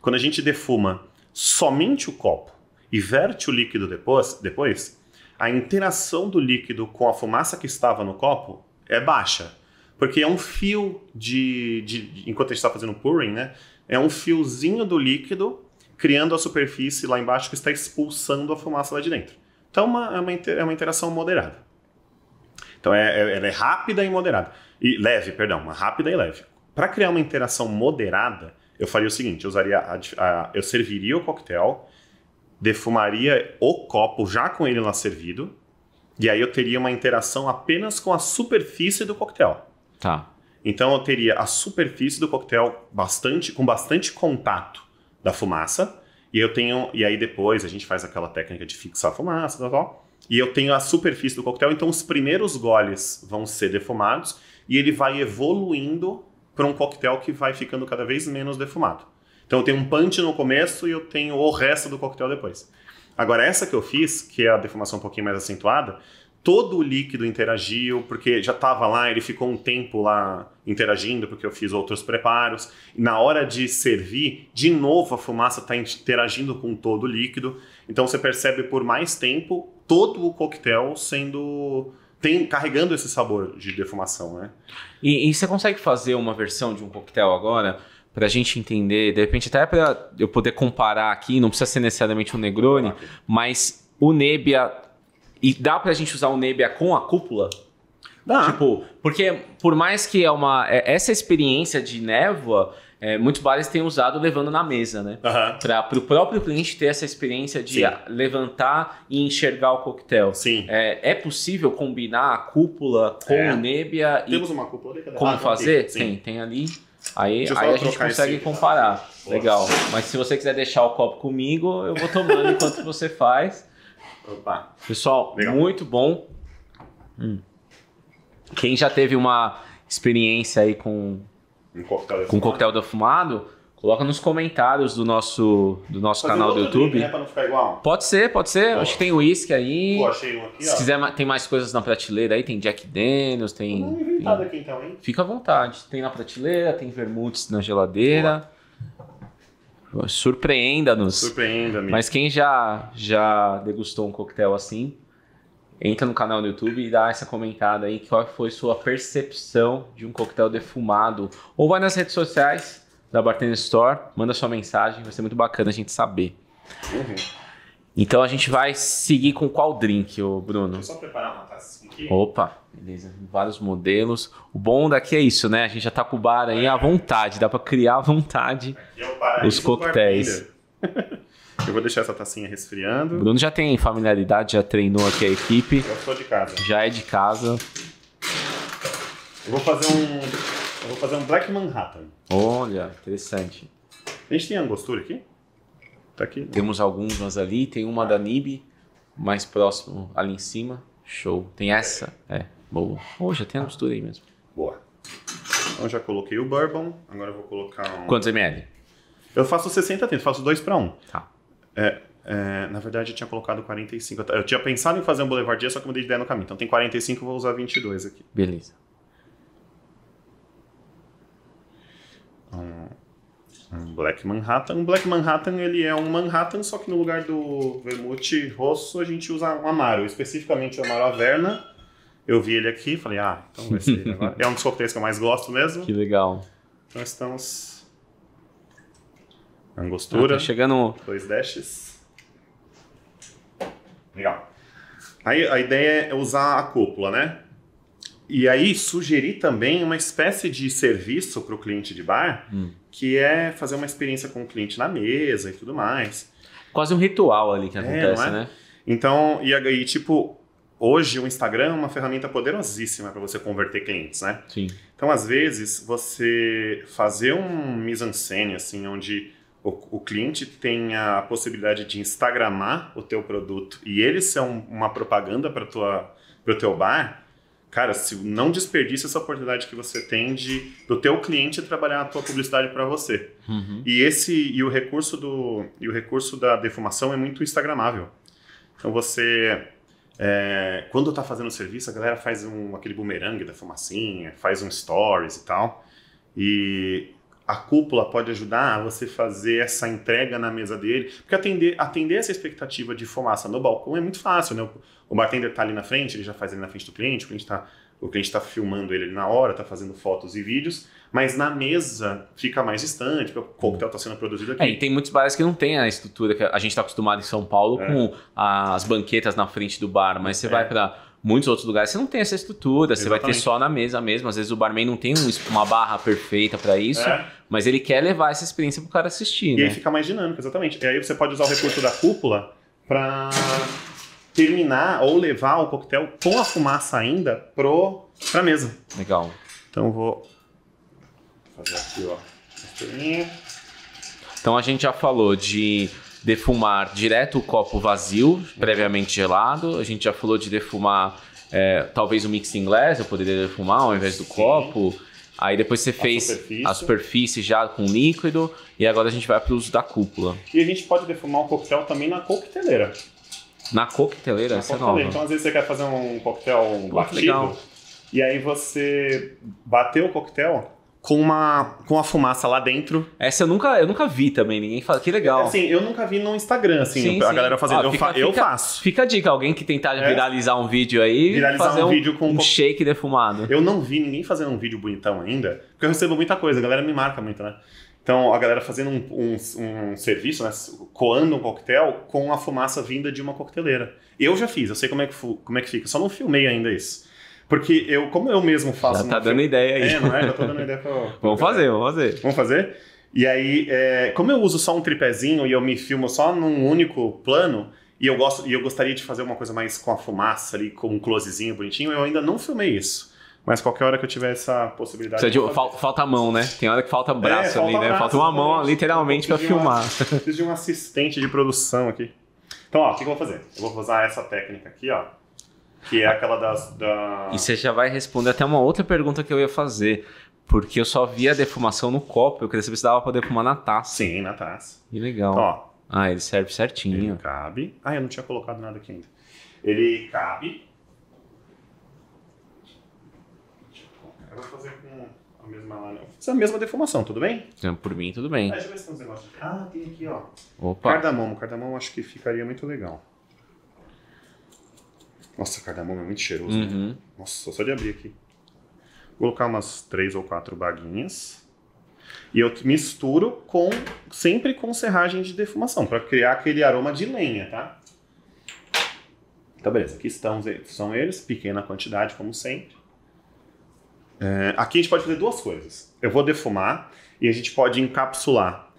Quando a gente defuma somente o copo e verte o líquido depois, depois a interação do líquido com a fumaça que estava no copo é baixa. Porque é um fio de. de, de enquanto a gente está fazendo pouring, né? é um fiozinho do líquido criando a superfície lá embaixo que está expulsando a fumaça lá de dentro. Então, uma, é, uma, é uma interação moderada. Então, é, é, ela é rápida e moderada. E leve, perdão, uma rápida e leve. Para criar uma interação moderada, eu faria o seguinte: eu usaria a, a, eu serviria o coquetel, defumaria o copo já com ele lá servido, e aí eu teria uma interação apenas com a superfície do coquetel. Tá. Então eu teria a superfície do coquetel bastante, com bastante contato da fumaça, e eu tenho e aí depois a gente faz aquela técnica de fixar a fumaça, tal, tal, e eu tenho a superfície do coquetel, então os primeiros goles vão ser defumados e ele vai evoluindo para um coquetel que vai ficando cada vez menos defumado. Então eu tenho um punch no começo e eu tenho o resto do coquetel depois. Agora essa que eu fiz, que é a defumação um pouquinho mais acentuada, todo o líquido interagiu, porque já estava lá, ele ficou um tempo lá interagindo, porque eu fiz outros preparos. Na hora de servir, de novo a fumaça está interagindo com todo o líquido. Então você percebe por mais tempo todo o coquetel sendo. Tem, carregando esse sabor de defumação, né? E, e você consegue fazer uma versão de um coquetel agora para a gente entender, de repente até para eu poder comparar aqui, não precisa ser necessariamente um Negroni, mas o Nebia e dá pra gente usar o Nebia com a cúpula? Dá. Tipo, porque por mais que é uma. É, essa experiência de névoa. É, muitos bares têm usado levando na mesa, né? Uhum. Para o próprio cliente ter essa experiência de levantar e enxergar o coquetel. Sim. É, é possível combinar a cúpula com é. o nebia Temos e uma cúpula ali, Como ah, fazer? Tem, tem, tem ali. Aí, aí a gente consegue esse... Tá? comparar. Legal. Mas se você quiser deixar o copo comigo, eu vou tomando enquanto você faz. Opa. Pessoal, Legal. muito bom. Hum. Quem já teve uma experiência aí com um coquetel defumado, com coquetel defumado coloca nos comentários do nosso, do nosso canal do YouTube. Drink, né? não ficar igual. Pode ser, pode ser. Boa. Acho que tem uísque aí. Pô, achei um aqui, Se ó. quiser, tem mais coisas na prateleira aí. Tem Jack Daniels, tem... tem... Aqui, então, Fica à vontade. Tem na prateleira, tem vermutes na geladeira. Boa. Surpreenda-nos. Surpreenda-me. Mas quem já, já degustou um coquetel assim, entra no canal do YouTube e dá essa comentada aí, qual foi sua percepção de um coquetel defumado. Ou vai nas redes sociais da Bartender Store, manda sua mensagem, vai ser muito bacana a gente saber. Uhum. Então a gente vai seguir com qual drink, o Bruno? Eu só preparar uma taça aqui. Opa, beleza. Vários modelos. O bom daqui é isso, né? A gente já tá com o bar aí é. à vontade, dá para criar à vontade é os coquetéis. Eu vou deixar essa tacinha resfriando. Bruno já tem familiaridade, já treinou aqui a equipe. Eu sou de casa. Já é de casa. Eu vou fazer um, eu vou fazer um Black Manhattan. Olha, interessante. A gente tem angostura aqui? Tá aqui. Temos algumas ali, tem uma da Nib, mais próximo ali em cima. Show. Tem essa? É, boa. Oh, já tem a mistura aí mesmo. Boa. Então já coloquei o bourbon, agora eu vou colocar um... Quantos ml? Eu faço 60 tempos, faço 2 para 1. Um. Tá. É, é, na verdade eu tinha colocado 45. Eu tinha pensado em fazer um boulevardia, só que eu mudei de ideia no caminho. Então tem 45, eu vou usar 22 aqui. Beleza. Então, um Black Manhattan. Um Black Manhattan, ele é um Manhattan, só que no lugar do vermute rosso, a gente usa um Amaro. Especificamente o Amaro Averna. Eu vi ele aqui falei, ah, então vai ser agora. é um dos coquetéis que eu mais gosto mesmo. Que legal. Então estamos... Angostura. Ah, tá chegando... Dois dashes. Legal. Aí a ideia é usar a cúpula, né? E aí sugerir também uma espécie de serviço para o cliente de bar hum que é fazer uma experiência com o cliente na mesa e tudo mais. Quase um ritual ali que é, acontece, é? né? Então, e, e tipo, hoje o Instagram é uma ferramenta poderosíssima para você converter clientes, né? Sim. Então, às vezes, você fazer um mise-en-scène, assim, onde o, o, cliente tem a possibilidade de instagramar o teu produto e ele ser um, uma propaganda para o teu bar, cara, se não desperdice essa oportunidade que você tem de do teu cliente trabalhar a tua publicidade para você. Uhum. E esse e o recurso do e o recurso da defumação é muito instagramável. Então você é, quando está fazendo o serviço, a galera faz um, aquele bumerangue da fumacinha, faz um stories e tal. E a cúpula pode ajudar a você fazer essa entrega na mesa dele, porque atender, atender essa expectativa de fumaça no balcão é muito fácil, né? O, bartender está ali na frente, ele já faz ali na frente do cliente, o cliente está o cliente está filmando ele na hora, está fazendo fotos e vídeos, mas na mesa fica mais distante, porque o coquetel está sendo produzido aqui. É, e tem muitos bares que não tem a estrutura que a gente está acostumado em São Paulo é. com as banquetas na frente do bar, mas você é. vai para Muitos outros lugares você não tem essa estrutura, Exatamente. você vai ter só na mesa mesmo. Às vezes o barman não tem uma barra perfeita para isso, é. mas ele quer levar essa experiência pro cara assistir. E né? aí fica mais dinâmico, exatamente. E aí você pode usar o recurso da cúpula para terminar ou levar o coquetel com a fumaça ainda pro, pra mesa. Legal. Então vou fazer aqui, ó. Então a gente já falou de defumar direto o copo vazio, previamente gelado. A gente já falou de defumar é, talvez o mix inglês eu poderia defumar ao invés do copo. Aí depois você fez a superfície. a superfície. já com líquido e agora a gente vai para o uso da cúpula. E a gente pode defumar um coquetel também na coqueteleira. Na coqueteleira? Na Essa é coqueteleira. É então às vezes você quer fazer um coquetel batido legal. e aí você bateu o coquetel com uma com a fumaça lá dentro. Essa eu nunca, eu nunca vi também, ninguém fala. Que legal. É, assim, eu nunca vi no Instagram, assim, sim, a sim. galera fazendo. Ah, fica, eu, fa fica, eu, faço. Fica a dica, alguém que tentar é. viralizar um vídeo aí. Viralizar fazer um, um vídeo com um, um shake defumado. Eu não vi ninguém fazendo um vídeo bonitão ainda, porque eu recebo muita coisa, a galera me marca muito, né? Então, a galera fazendo um, um, um, serviço, né, coando um coquetel com a fumaça vinda de uma coqueteleira. Eu já fiz, eu sei como é que, como é que fica, só não filmei ainda isso. Porque eu, como eu mesmo faço. Já tá dando ideia aí. É, não é? Já tô dando ideia pra. vamos fazer, vamos fazer. Vamos fazer? E aí, é, como eu uso só um tripézinho e eu me filmo só num único plano, e eu, gosto, e eu gostaria de fazer uma coisa mais com a fumaça ali, com um closezinho bonitinho, eu ainda não filmei isso. Mas qualquer hora que eu tiver essa possibilidade. fal, falta a mão, né? Tem hora que falta é, braço é, falta ali, né? Braço, falta uma mão, literalmente, para filmar. preciso de um assistente de produção aqui. Então, ó, o que, que eu vou fazer? Eu vou usar essa técnica aqui, ó. Que é aquela das, da. E você já vai responder até uma outra pergunta que eu ia fazer. Porque eu só via a defumação no copo. Eu queria saber se dava pra defumar na taça. Sim, na taça. Que legal. Ó, ah, ele serve certinho. Ele cabe. Ah, eu não tinha colocado nada aqui ainda. Ele cabe. Eu vou fazer com a mesma lana. Isso é a mesma defumação, tudo bem? por mim, tudo bem. Ah, deixa eu ver se tem uns negócios. Ah, tem aqui, ó. Opa. Cardamomo. Cardamomo acho que ficaria muito legal. Nossa, cardamomo é muito cheiroso. Né? Uhum. Né? Nossa, só de abrir aqui. Vou colocar umas três ou quatro baguinhas. E eu misturo com sempre com serragem de defumação para criar aquele aroma de lenha, tá? Então, beleza. Aqui estão, são eles, pequena quantidade, como sempre. É, aqui a gente pode fazer duas coisas. Eu vou defumar e a gente pode encapsular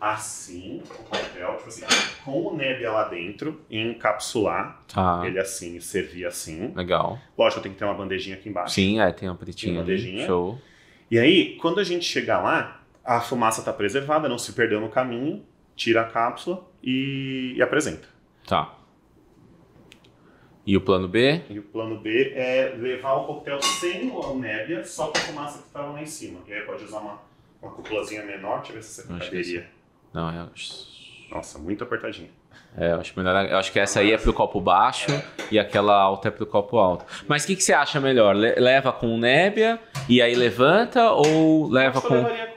assim, o coquetel, tipo assim, com o nébia lá dentro e encapsular. Tá. Ele assim, servir assim. Legal. Lógico, tem que ter uma bandejinha aqui embaixo. Sim, é, tem uma pretinha. Tem bandejinha. Show. E aí, quando a gente chegar lá, a fumaça tá preservada, não se perdeu no caminho, tira a cápsula e, e apresenta. Tá. E o plano B? E o plano B é levar o coquetel sem o nébia, só com a fumaça que estava lá em cima. E aí pode usar uma, uma cúpulazinha menor, deixa eu ver se você não, é. Nossa, muito apertadinha. É, eu acho melhor. Eu acho que essa aí é pro copo baixo e aquela alta é pro copo alto. Mas o que, que você acha melhor? leva com nébia e aí levanta ou leva com. Com nébia.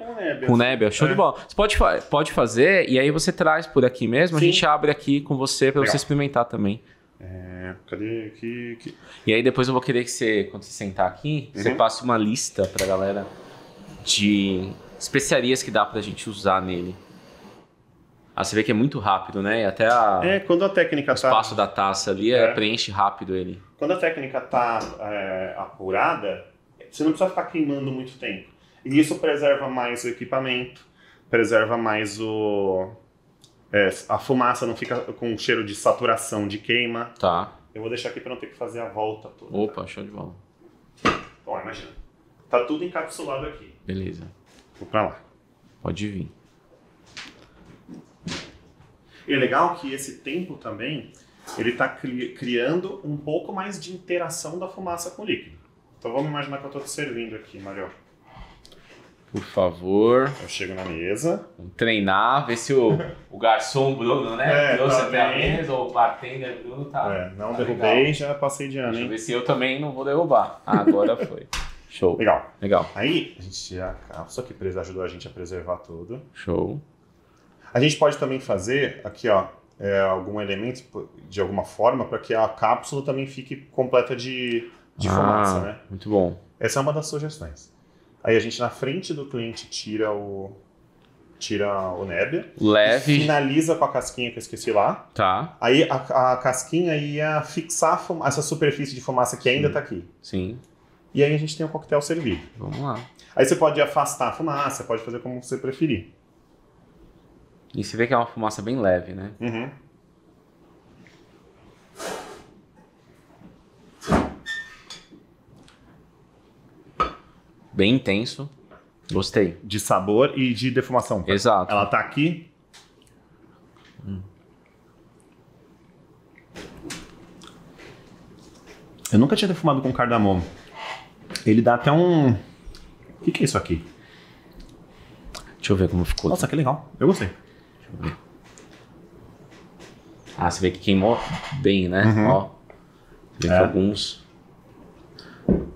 Com assim. nébia, show é. de bola. Você pode, pode fazer e aí você traz por aqui mesmo. Sim. A gente abre aqui com você para você experimentar também. É, cadê aqui, aqui, E aí depois eu vou querer que você, quando você sentar aqui, uhum. você passe uma lista pra galera de especiarias que dá pra gente usar nele. Ah, você vê que é muito rápido, né? E até a, é, quando a técnica o tá- espaço da taça ali é, é. preenche rápido ele. Quando a técnica tá é, apurada, você não precisa ficar queimando muito tempo. E isso preserva mais o equipamento, preserva mais o... É, a fumaça não fica com cheiro de saturação, de queima. Tá. Eu vou deixar aqui para não ter que fazer a volta toda. Opa, tá? show de bola. Olha, imagina. Tá tudo encapsulado aqui. Beleza. Vou para lá. Pode vir. E é legal que esse tempo também, ele está cri criando um pouco mais de interação da fumaça com o líquido. Então vamos imaginar que eu estou te servindo aqui, Mario. Por favor. Eu chego na mesa. Vamos treinar, ver se o, o garçom Bruno, né? É, trouxe tá até a mesa, ou o bartender Bruno tá. É, não tá derrubei, legal. já passei de ano, Deixa eu ver se eu também não vou derrubar. Ah, agora foi. Show. Legal. Legal. Aí, a gente, a ah, só que ajudou a gente a preservar tudo. Show. A gente pode também fazer aqui, ó, é, algum elemento de alguma forma para que a cápsula também fique completa de, de ah, fumaça, né? Muito bom. Essa é uma das sugestões. Aí a gente na frente do cliente tira o tira o nébia. Leve. Finaliza com a casquinha que eu esqueci lá. Tá. Aí a, a casquinha ia fixar fuma, essa superfície de fumaça que ainda está aqui. Sim. E aí a gente tem o coquetel servido. Vamos lá. Aí você pode afastar a fumaça, pode fazer como você preferir. E se vê que é uma fumaça bem leve, né? Uhum. Bem intenso. Gostei. De sabor e de defumação. Exato. Ela tá aqui. Hum. Eu nunca tinha defumado com cardamomo. Ele dá até um. O que, que é isso aqui? Deixa eu ver como ficou. Nossa, que legal. Eu gostei. Ah, você vê que queimou bem, né? Uhum. Ó. vê é. que alguns.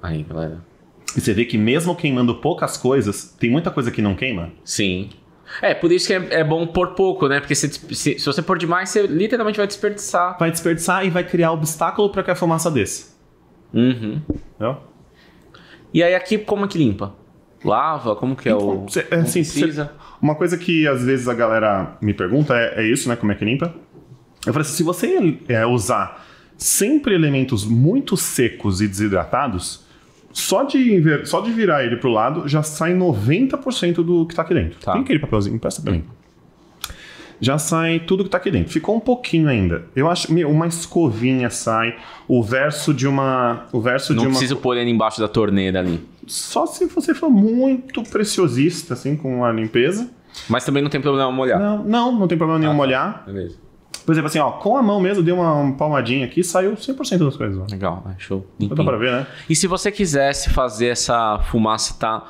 Aí, galera. E você vê que mesmo queimando poucas coisas, tem muita coisa que não queima? Sim. É, por isso que é, é bom pôr pouco, né? Porque se, se, se, você pôr demais, você literalmente vai desperdiçar. Vai desperdiçar e vai criar obstáculo para que a fumaça desça. Uhum. Entendeu? E aí aqui como é que limpa? lava? Como que é então, o. Cê, assim, é, precisa? Cê, uma coisa que às vezes a galera me pergunta é, é isso, né? Como é que limpa? Eu falei assim: se você é, usar sempre elementos muito secos e desidratados, só de, só de virar ele pro lado já sai 90% do que tá aqui dentro. Tá. Tem aquele papelzinho, presta pra mim já sai tudo que está aqui dentro. Ficou um pouquinho ainda. Eu acho, meu, uma escovinha sai, o verso de uma, o verso Não de uma preciso pôr ele embaixo da torneira ali. Só se você for muito preciosista assim com a limpeza. Mas também não tem problema molhar. Não, não, não tem problema nenhum ah, tá. molhar. Beleza. Por exemplo, assim, ó, com a mão mesmo, dei uma, palmadinha aqui, saiu 100% das coisas. Ó. Legal, é show. Limpinho. Dá pra ver, né? E se você quisesse fazer essa fumaça tá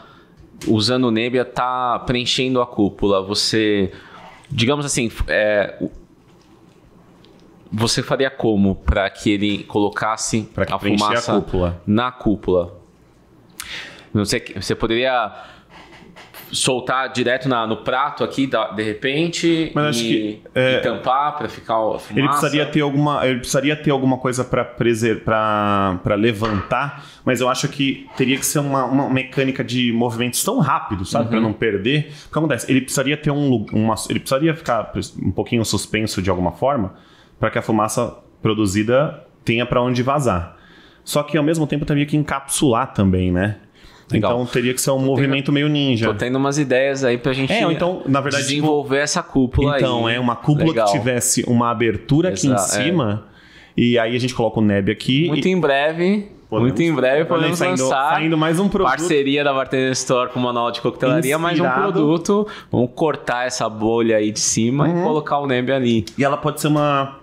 usando o Nebia, tá preenchendo a cúpula, você digamos assim, é, você faria como para que ele colocasse que a fumaça a cúpula. na cúpula? Não sei, você poderia soltar direto na, no prato aqui da, de repente Mas e, que, é, e tampar para ficar a fumaça. Ele precisaria ter alguma, ele precisaria ter alguma coisa para para levantar, mas eu acho que teria que ser uma, uma mecânica de movimentos tão rápido, sabe, uhum. para não perder. O que acontece? Ele precisaria ter um uma, ele precisaria ficar um pouquinho suspenso de alguma forma para que a fumaça produzida tenha para onde vazar. Só que ao mesmo tempo teria que encapsular também, né? Legal. Então teria que ser um movimento meio ninja. Tô tendo umas ideias aí pra gente é, então, na verdade, desenvolver essa cúpula Então, aí. é uma cúpula Legal. que tivesse uma abertura aqui em é. cima. É. E aí a gente coloca o Neb aqui. Muito e... em breve Podemos, Muito em breve podemos saindo, lançar saindo mais um produto. parceria da Bartender Store com o Manual de Coquetelaria, mais um produto. Vamos cortar essa bolha aí de cima uhum. e é. colocar o Neb ali. E ela pode ser uma...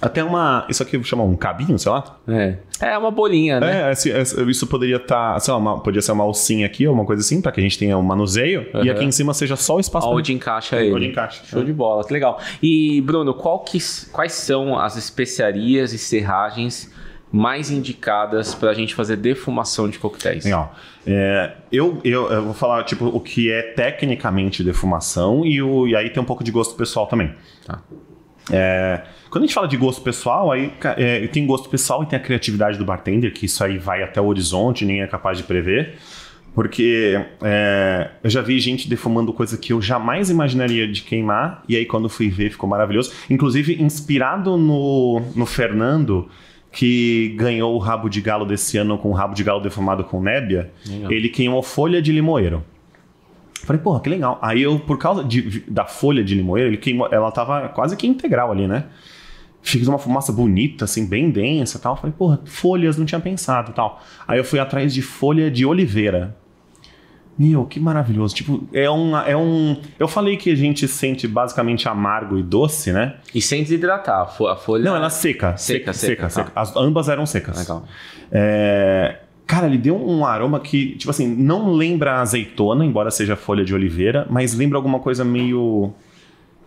Até uma... Isso aqui chama um cabinho, sei lá? É. É uma bolinha, né? É, esse, esse, isso poderia estar... Tá, sei lá, uma, podia ser uma alcinha aqui, alguma coisa assim, para que a gente tenha um manuseio. Uhum. E aqui em cima seja só o espaço... Onde encaixa ele. Onde encaixa. Show é. de bola, que legal. E, Bruno, que, quais são as especiarias e serragens mais indicadas para a gente fazer defumação de coquetéis? Legal. É, eu, eu, eu, vou falar tipo o que é tecnicamente defumação e, o, e aí tem um pouco de gosto pessoal também. Tá. É, quando a gente fala de gosto pessoal, aí é, tem gosto pessoal e tem a criatividade do bartender, que isso aí vai até o horizonte, nem é capaz de prever. Porque é, eu já vi gente defumando coisa que eu jamais imaginaria de queimar, e aí quando fui ver ficou maravilhoso. Inclusive, inspirado no, no Fernando, que ganhou o rabo de galo desse ano com o rabo de galo deformado com nébia, legal. ele queimou folha de limoeiro. Falei, porra, que legal. Aí eu, por causa de, da folha de limoeiro, ele queimou, ela tava quase que integral ali, né? Fiz uma fumaça bonita, assim, bem densa e tal. Falei, porra, folhas, não tinha pensado tal. Aí eu fui atrás de folha de oliveira. Meu, que maravilhoso. Tipo, é um, é um. Eu falei que a gente sente basicamente amargo e doce, né? E sem desidratar. A folha. Não, ela seca. Seca, seca. seca, seca, tá. seca. As, ambas eram secas. Legal. É, cara, ele deu um aroma que, tipo assim, não lembra azeitona, embora seja folha de oliveira, mas lembra alguma coisa meio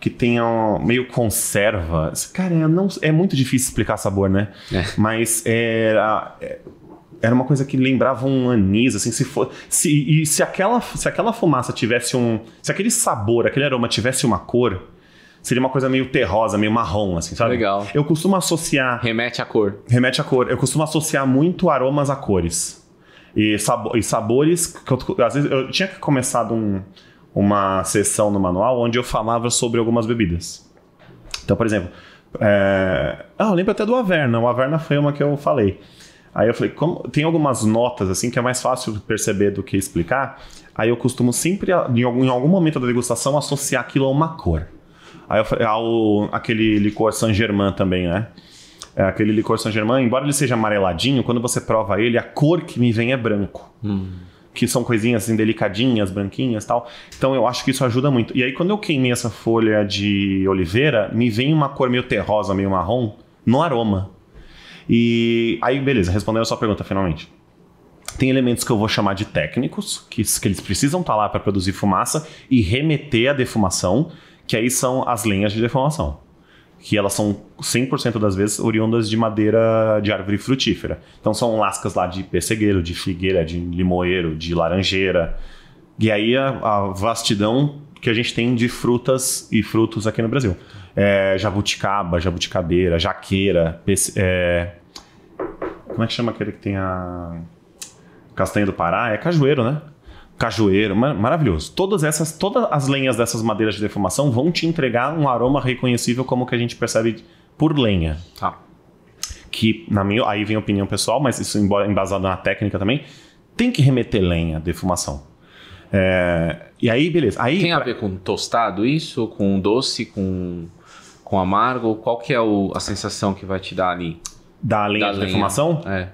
que tenha meio conserva. Cara, é, não, é muito difícil explicar sabor, né? É. Mas é, é era uma coisa que lembrava um anis, assim, se for, se, e se aquela, se aquela fumaça tivesse um, se aquele sabor, aquele aroma tivesse uma cor, seria uma coisa meio terrosa, meio marrom, assim, sabe? Legal. Eu costumo associar... Remete à cor. Remete à cor. Eu costumo associar muito aromas a cores. E, e sabores, que eu, às vezes, eu tinha começado um, uma sessão no manual onde eu falava sobre algumas bebidas. Então, por exemplo, é... ah, eu lembro até do Averna. O Averna foi uma que eu falei. Aí eu falei, como... tem algumas notas assim que é mais fácil perceber do que explicar. Aí eu costumo sempre, em algum, em algum momento da degustação, associar aquilo a uma cor. Aí eu falei, ao, aquele licor Saint Germain também, né? É, aquele licor Saint Germain, embora ele seja amareladinho, quando você prova ele, a cor que me vem é branco. Hum que são coisinhas assim delicadinhas, branquinhas tal. Então eu acho que isso ajuda muito. E aí quando eu queimei essa folha de oliveira, me vem uma cor meio terrosa, meio marrom no aroma. E aí, beleza, respondendo a sua pergunta finalmente. Tem elementos que eu vou chamar de técnicos, que, que eles precisam estar tá lá para produzir fumaça e remeter a defumação, que aí são as lenhas de defumação. Que elas são 100% das vezes oriundas de madeira de árvore frutífera. Então são lascas lá de pessegueiro, de figueira, de limoeiro, de laranjeira. E aí a, a vastidão que a gente tem de frutas e frutos aqui no Brasil é, jabuticaba, jabuticabeira, jaqueira, é, como é que chama aquele que tem a castanha do Pará? É cajueiro, né? Cajueiro, mar maravilhoso. Todas essas, todas as lenhas dessas madeiras de defumação vão te entregar um aroma reconhecível como o que a gente percebe por lenha. Tá. Que na minha, aí vem a opinião pessoal, mas isso embora embasado na técnica também, tem que remeter lenha, defumação. É, e aí, beleza. Aí, tem a pra... ver com tostado isso? Com doce? Com com amargo? Qual que é o, a sensação que vai te dar ali? Da lenha da de lenha. defumação? É.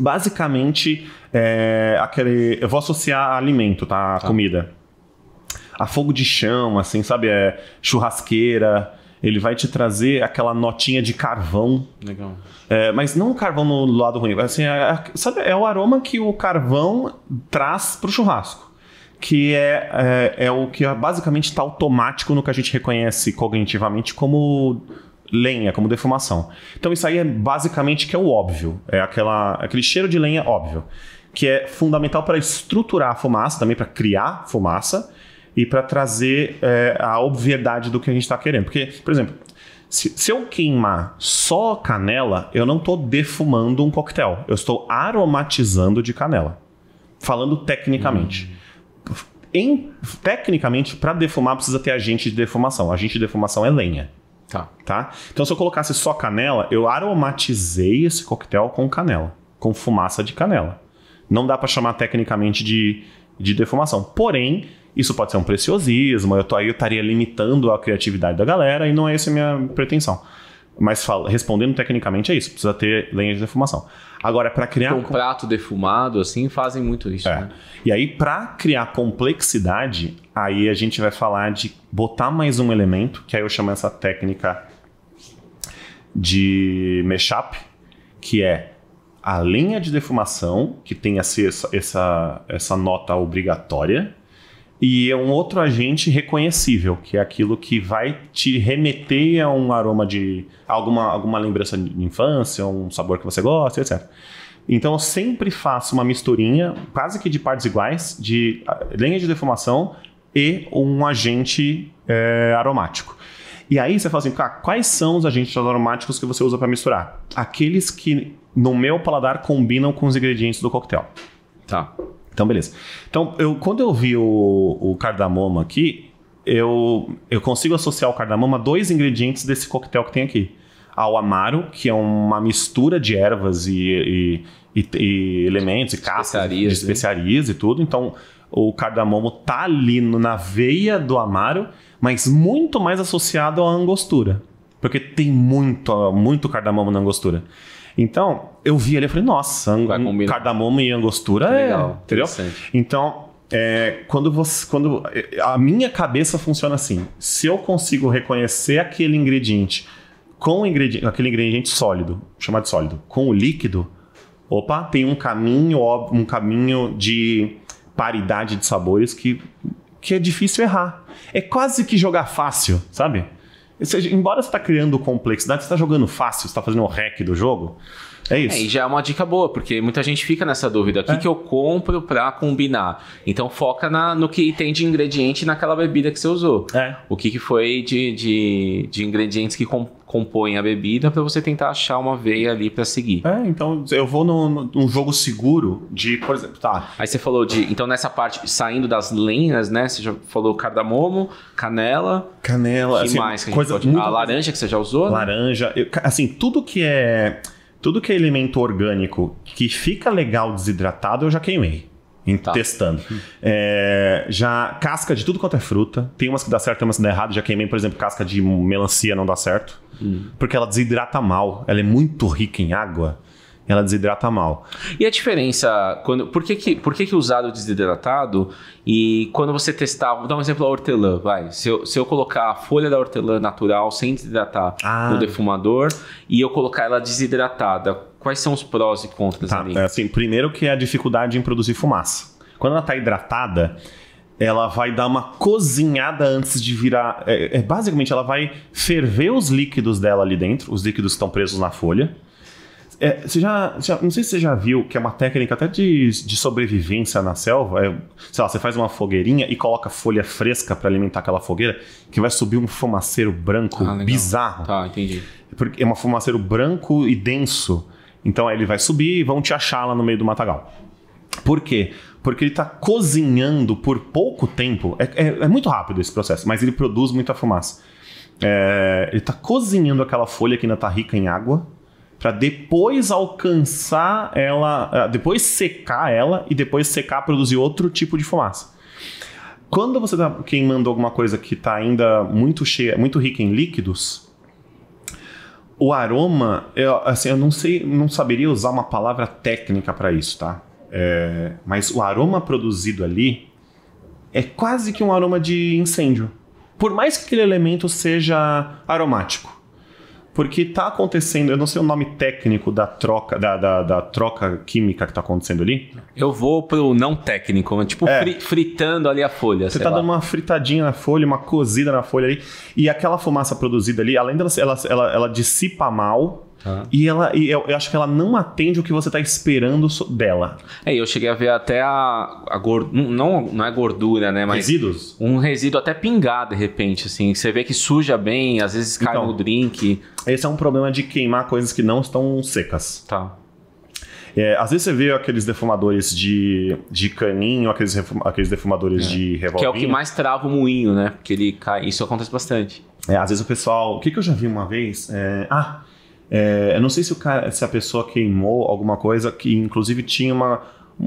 Basicamente, é aquele. Eu vou associar alimento, tá? A tá. comida. A fogo de chão, assim, sabe? É churrasqueira. Ele vai te trazer aquela notinha de carvão. Legal. É, mas não o carvão no lado ruim. Assim, é, é, sabe, é o aroma que o carvão traz pro churrasco que é, é, é o que é basicamente está automático no que a gente reconhece cognitivamente como lenha, como defumação. Então isso aí é basicamente que é o óbvio, é aquela, aquele cheiro de lenha óbvio, que é fundamental para estruturar a fumaça, também para criar fumaça e para trazer é, a obviedade do que a gente está querendo. Porque, por exemplo, se, se, eu queimar só canela, eu não estou defumando um coquetel, eu estou aromatizando de canela, falando tecnicamente em, tecnicamente, para defumar precisa ter agente de defumação. Agente de defumação é lenha. Tá. tá. Então, se eu colocasse só canela, eu aromatizei esse coquetel com canela, com fumaça de canela. Não dá para chamar tecnicamente de, de defumação. Porém, isso pode ser um preciosismo, eu tô, aí eu estaria limitando a criatividade da galera e não é essa a minha pretensão. Mas fala, respondendo tecnicamente é isso, precisa ter lenha de defumação. Agora, para criar. Então, com um prato defumado, assim, fazem muito isso. É. Né? E aí, para criar complexidade, aí a gente vai falar de botar mais um elemento, que aí eu chamo essa técnica de meshup que é a linha de defumação, que tem essa, essa, essa nota obrigatória, e é um outro agente reconhecível, que é aquilo que vai te remeter a um aroma de alguma, alguma lembrança de infância, um sabor que você gosta, etc. Então eu sempre faço uma misturinha, quase que de partes iguais, de ah, lenha de defumação e um agente é, aromático. E aí você fala assim, ah, quais são os agentes aromáticos que você usa para misturar? Aqueles que, no meu paladar, combinam com os ingredientes do coquetel. Tá. Então, beleza. Então, eu, quando eu vi o, o cardamomo aqui, eu, eu consigo associar o cardamomo a dois ingredientes desse coquetel que tem aqui. Ao amaro, que é uma mistura de ervas e, e, e, e elementos, e cascas, de né? especiarias e tudo. Então, o cardamomo tá ali na veia do amaro, mas muito mais associado à angostura. Porque tem muito, muito cardamomo na angostura. Então, eu vi ali e falei, nossa, um cardamomo e angostura é, legal, entendeu? Então, é, quando você, quando a minha cabeça funciona assim, se eu consigo reconhecer aquele ingrediente com ingrediente, aquele ingrediente sólido, chamado de sólido, com o líquido, opa, tem um caminho, um caminho de paridade de sabores que que é difícil errar. É quase que jogar fácil, sabe? Seja, embora você está criando complexidade, você está jogando fácil, você está fazendo o hack do jogo, é, é isso. É, e já é uma dica boa, porque muita gente fica nessa dúvida. O que, é. que eu compro para combinar? Então foca na, no que tem de ingrediente naquela bebida que você usou. É. O que, que foi de, de, de ingredientes que com, compõem a bebida para você tentar achar uma veia ali para seguir. É, então eu vou num, num jogo seguro de, por exemplo, tá. Aí você falou de. Então nessa parte, saindo das lenhas, né? Você já falou cardamomo, canela. Canela, que assim, mais que a gente coisa pode... A laranja que você já usou? Né? Laranja. Né? Eu, assim, tudo que é. Tudo que é elemento orgânico que fica legal desidratado, eu já queimei. Tá. Testando. É, já casca de tudo quanto é fruta. Tem umas que dá certo, tem umas que dá errado. Já queimei, por exemplo, casca de melancia não dá certo. Hum. Porque ela desidrata mal. Ela é muito rica em água ela desidrata mal. E a diferença, quando, por, que, que, por que, que usado o desidratado e quando você testar, vou dar um exemplo da hortelã, vai. Se eu, se eu colocar a folha da hortelã natural sem desidratar ah. no defumador e eu colocar ela desidratada, quais são os prós e contras tá, ali? É assim, primeiro que é a dificuldade em produzir fumaça. Quando ela está hidratada, ela vai dar uma cozinhada antes de virar. É, é, basicamente, ela vai ferver os líquidos dela ali dentro, os líquidos que estão presos na folha. É, você já, já, Não sei se você já viu que é uma técnica até de, de sobrevivência na selva. É, sei lá, você faz uma fogueirinha e coloca folha fresca para alimentar aquela fogueira, que vai subir um fumaceiro branco ah, bizarro. Tá, entendi. Porque é um fumaceiro branco e denso. Então aí ele vai subir e vão te achar lá no meio do matagal. Por quê? Porque ele está cozinhando por pouco tempo. É, é, é muito rápido esse processo, mas ele produz muita fumaça. É, ele está cozinhando aquela folha que ainda está rica em água para depois alcançar ela, ah, depois secar ela e depois secar produzir outro tipo de fumaça. Quando você está quem mandou alguma coisa que está ainda muito cheia, muito rica em líquidos, o aroma, eu, assim, eu não sei, não saberia usar uma palavra técnica para isso, tá? É, mas o aroma produzido ali é quase que um aroma de incêndio. Por mais que aquele elemento seja aromático. Porque está acontecendo, eu não sei o nome técnico da troca, da, da, da troca química que está acontecendo ali. Eu vou pro não técnico, tipo é. fri, fritando ali a folha. Você está dando uma fritadinha na folha, uma cozida na folha ali. E aquela fumaça produzida ali, além dela ela, ela, ela dissipa mal, ah. E ela, e eu, eu, acho que ela não atende o que você está esperando dela. É, eu cheguei a ver até a, a gordura, não, não é gordura, né? Mas Resíduos? Um resíduo até pingar de repente, assim. Você vê que suja bem, às vezes cai então, no drink. Esse é um problema de queimar coisas que não estão secas. Tá. É, às vezes você vê aqueles defumadores de, de caninho, aqueles, aqueles defumadores é. de revólver. Que é o que mais trava o moinho, né? Porque ele cai. Isso acontece bastante. É, às vezes o pessoal. O que, que eu já vi uma vez? É... Ah, é, eu não sei se, o cara, se a pessoa queimou alguma coisa que, inclusive, tinha uma.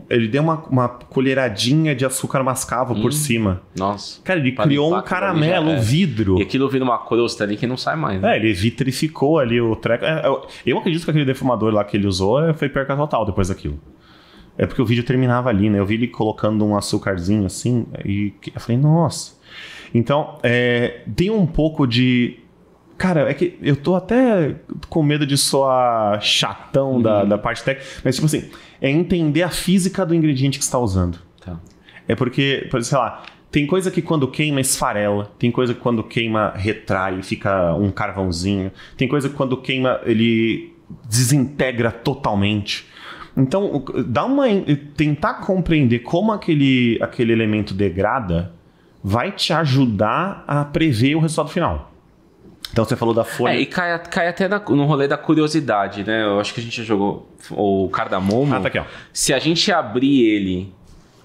Ele deu uma, uma colheradinha de açúcar mascavo hum, por cima. Nossa. Cara, ele criou um caramelo, um é. vidro. E aquilo vira uma crosta ali que não sai mais. Né? É, ele vitrificou ali o treco. É, eu, eu acredito que aquele defumador lá que ele usou é, foi perca total depois daquilo. É porque o vídeo terminava ali, né? Eu vi ele colocando um açúcarzinho assim e eu falei, nossa. Então, é, tem um pouco de Cara, é que eu tô até com medo de soar chatão uhum. da, da parte técnica, mas tipo assim, é entender a física do ingrediente que está usando. Tá. É porque, sei lá, tem coisa que quando queima esfarela, tem coisa que quando queima retrai, fica um carvãozinho, tem coisa que quando queima ele desintegra totalmente. Então, dá uma tentar compreender como aquele, aquele elemento degrada vai te ajudar a prever o resultado final. Então você falou da é, folha. É, e cai, cai até na, no rolê da curiosidade, né? Eu acho que a gente já jogou o cardamomo. Ah, tá aqui, ó. Se a gente abrir ele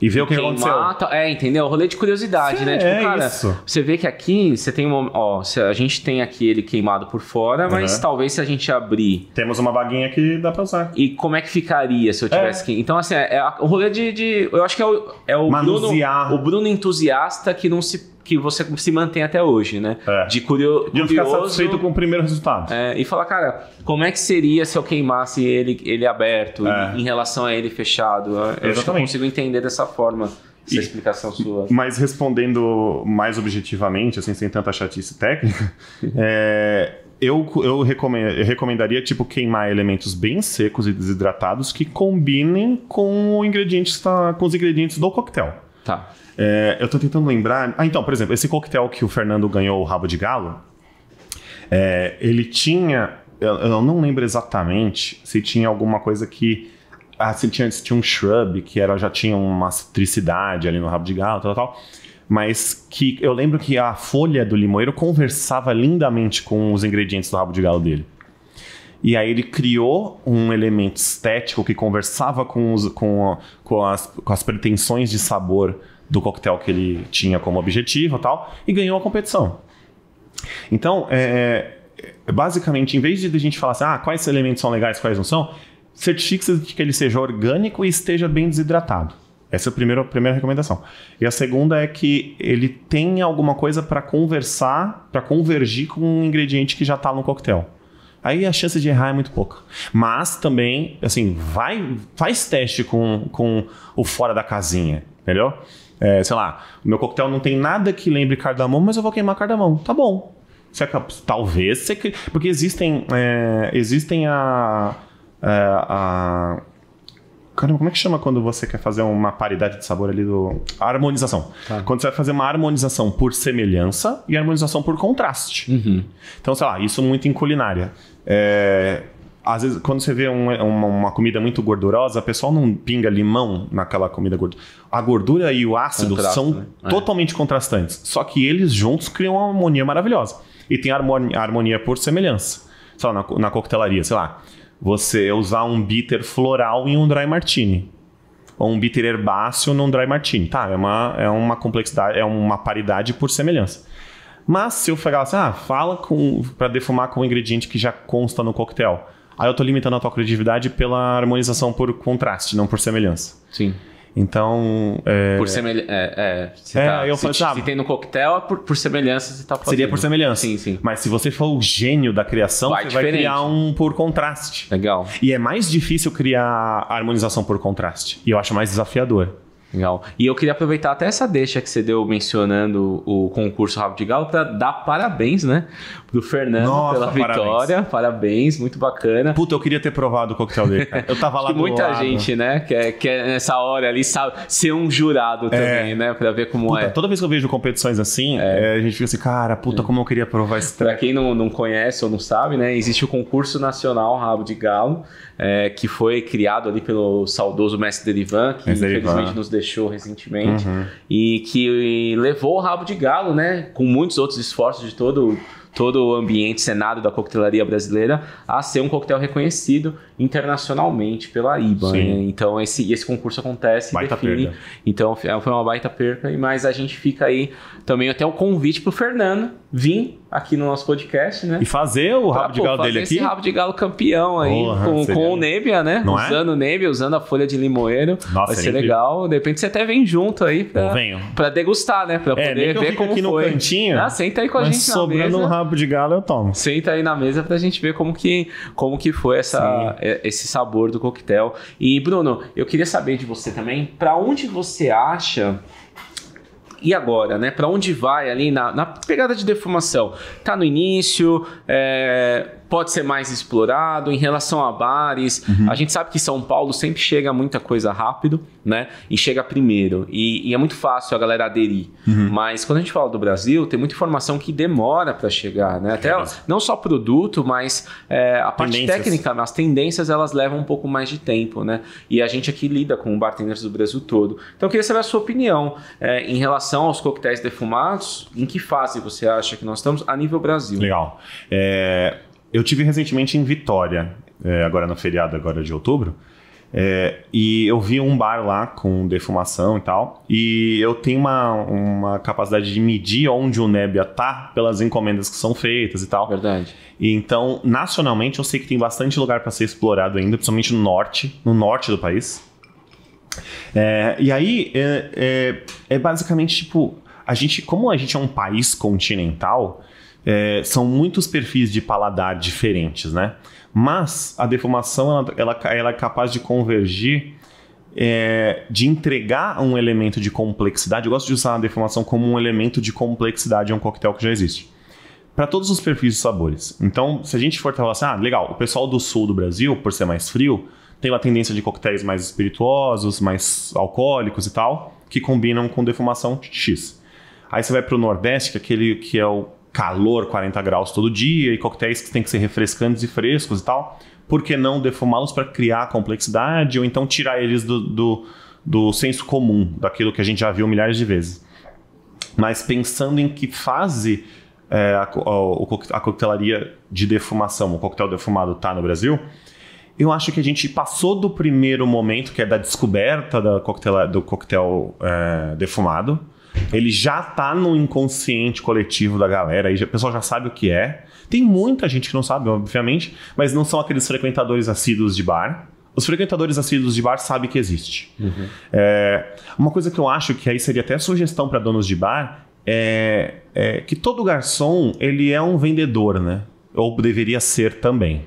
e ver o que aconteceu. Mata, tá, é, entendeu? Rolê de curiosidade, né? É tipo, é cara, isso. você vê que aqui você tem uma. Ó, a gente tem aqui ele queimado por fora, mas talvez se a gente abrir. Temos uma vaguinha que dá pra usar. E como é que ficaria se eu é. tivesse é. que. Então, assim, é, é, o rolê de, de, Eu acho que é o. É o Bruno, o Bruno entusiasta que não se que você se mantém até hoje, né? É. De curio, curioso. De ficar satisfeito com o primeiro resultado. É, e falar, cara, como é que seria se eu queimasse ele, ele aberto é. em relação a ele fechado? Eu Exatamente. Eu consigo entender dessa forma. Essa e, explicação sua. Mas respondendo mais objetivamente, assim, sem tanta chatice técnica, é, eu, eu, recomend, eu recomendaria, tipo, queimar elementos bem secos e desidratados que combinem com o ingrediente, com os ingredientes do coquetel. Tá. É, eu tô tentando lembrar. Ah, então, por exemplo, esse coquetel que o Fernando ganhou o rabo de galo, é, ele tinha. Eu, eu, não lembro exatamente se tinha alguma coisa que. Ah, se tinha, se tinha um shrub que era, já tinha uma citricidade ali no rabo de galo, tal, tal. Mas que eu lembro que a folha do limoeiro conversava lindamente com os ingredientes do rabo de galo dele. E aí ele criou um elemento estético que conversava com, os, com, com, as, com as pretensões de sabor do coquetel que ele tinha como objetivo e tal, e ganhou a competição. Então, é, é, basicamente, em vez de a gente falar assim, ah, quais elementos são legais, quais não são, certifique-se de que ele seja orgânico e esteja bem desidratado. Essa é a primeira, a primeira recomendação. E a segunda é que ele tenha alguma coisa para conversar, para convergir com um ingrediente que já está no coquetel. Aí a chance de errar é muito pouca. Mas também, assim, vai, faz teste com, com o fora da casinha, entendeu? É, sei lá, o meu coquetel não tem nada que lembre cardamomo, mas eu vou queimar cardamomo. Tá bom. Você, talvez você. Porque existem. É, existem a, a, é, a Caramba, como é que chama quando você quer fazer uma paridade de sabor ali do. A harmonização. Tá. Quando você vai fazer uma harmonização por semelhança e harmonização por contraste. Uhum. Então, sei lá, isso muito em culinária. É às vezes, quando você vê um, uma, uma, comida muito gordurosa, o pessoal não pinga limão naquela comida gordura. A gordura e o ácido Contrasta, são né? É. totalmente é. contrastantes. Só que eles juntos criam uma harmonia maravilhosa. E tem harmonia, harmonia por semelhança. Só na, na coquetelaria, sei lá. Você usar um bitter floral em um dry martini. Ou um bitter herbáceo num dry martini. Tá, é uma, é uma complexidade, é uma paridade por semelhança. Mas se eu falar assim, ah, fala para defumar com um ingrediente que já consta no coquetel Aí eu tô limitando a tua criatividade pela harmonização por contraste, não por semelhança. Sim. Então. É... Por semelhança. É, é, é, tá, eu se, falei, assim, se ah, tem no coquetel, é por, por semelhança você tá fazendo. Seria por semelhança. Sim, sim. Mas se você for o gênio da criação, vai você diferente. vai criar um por contraste. Legal. E é mais difícil criar harmonização por contraste. E eu acho mais desafiador. Legal. E eu queria aproveitar até essa deixa que você deu mencionando o concurso Rabo de Galo para dar parabéns, né? do Fernando Nossa, pela vitória. Parabéns. parabéns. muito bacana. Puta, eu queria ter provado o coquetel dele, cara. Eu tava lá do muita lado. gente, né, quer, é, quer é nessa hora ali sabe, ser um jurado é. também, é. né, pra ver como puta, é. Toda vez que eu vejo competições assim, é. É, a gente fica assim, cara, puta, como eu queria provar esse Pra quem não, não conhece ou não sabe, né, existe o concurso nacional Rabo de Galo, que foi criado ali pelo saudoso mestre Derivan, que infelizmente nos deixou recentemente, uhum. e que levou o Rabo de Galo, né, com muitos outros esforços de todo todo o ambiente Senado da coquetelaria brasileira a ser um coquetel reconhecido internacionalmente pela IBA. Né? Então esse, esse concurso acontece baita define. Perda. Então é, foi uma baita perca, mas a gente fica aí também até o convite para o Fernando vir aqui no nosso podcast, né? E fazer o rabo pra, de galo pô, dele aqui. Fazer esse rabo de galo campeão aí, Porra, com, com o Nebia, né? Não é? usando é? o Nebia, usando a folha de limoeiro. Nossa, Vai é ser legal. De repente você até vem junto aí pra, pra degustar, né? Pra é, poder ver como aqui foi. no cantinho. Ah, senta aí com a gente sobrando na mesa. um rabo de galo eu tomo. Senta aí na mesa pra gente ver como que, como que foi essa, Sim. É, esse sabor do coquetel. E, Bruno, eu queria saber de você também, pra onde você acha e agora, né? Para onde vai ali na, na, pegada de defumação? Tá no início, é, pode ser mais explorado. Em relação a bares, uhum. a gente sabe que São Paulo sempre chega muita coisa rápido, né? E chega primeiro. E, e é muito fácil a galera aderir. Uhum. Mas quando a gente fala do Brasil, tem muita informação que demora para chegar, né? Até é não só produto, mas é, a parte tendências. técnica, as tendências, elas levam um pouco mais de tempo, né? E a gente aqui lida com bartenders do Brasil todo. Então eu queria saber a sua opinião é, em relação aos coquetéis defumados. Em que fase você acha que nós estamos a nível Brasil? Legal. É, eu tive recentemente em Vitória, é, agora no feriado agora de outubro, é, e eu vi um bar lá com defumação e tal, e eu tenho uma, uma capacidade de medir onde o Nebia tá pelas encomendas que são feitas e tal. Verdade. E então, nacionalmente, eu sei que tem bastante lugar para ser explorado ainda, principalmente no norte, no norte do país. É, e aí, é, é, é basicamente tipo, a gente, como a gente é um país continental, é, são muitos perfis de paladar diferentes, né? Mas a defumação ela, ela, ela é capaz de convergir, é, de entregar um elemento de complexidade. Eu gosto de usar a defumação como um elemento de complexidade a um coquetel que já existe. Para todos os perfis de sabores. Então, se a gente for falar assim, ah, legal, o pessoal do sul do Brasil, por ser mais frio, tem uma tendência de coquetéis mais espirituosos, mais alcoólicos e tal, que combinam com defumação X. Aí você vai para o Nordeste, que é aquele que é o calor, 40 graus todo dia, e coquetéis que têm que ser refrescantes e frescos e tal, por que não defumá-los para criar complexidade ou então tirar eles do, do, do senso comum, daquilo que a gente já viu milhares de vezes? Mas pensando em que fase é, a, a, a, coquetelaria de defumação, o coquetel defumado está no Brasil, eu acho que a gente passou do primeiro momento, que é da descoberta da coquetela, do coquetel é, defumado, ele já tá no inconsciente coletivo da galera, aí o pessoal já sabe o que é. Tem muita gente que não sabe, obviamente, mas não são aqueles frequentadores assíduos de bar. Os frequentadores assíduos de bar sabem que existe. Uhum. É, uma coisa que eu acho que aí seria até sugestão para donos de bar é, é que todo garçom ele é um vendedor, né? Ou deveria ser também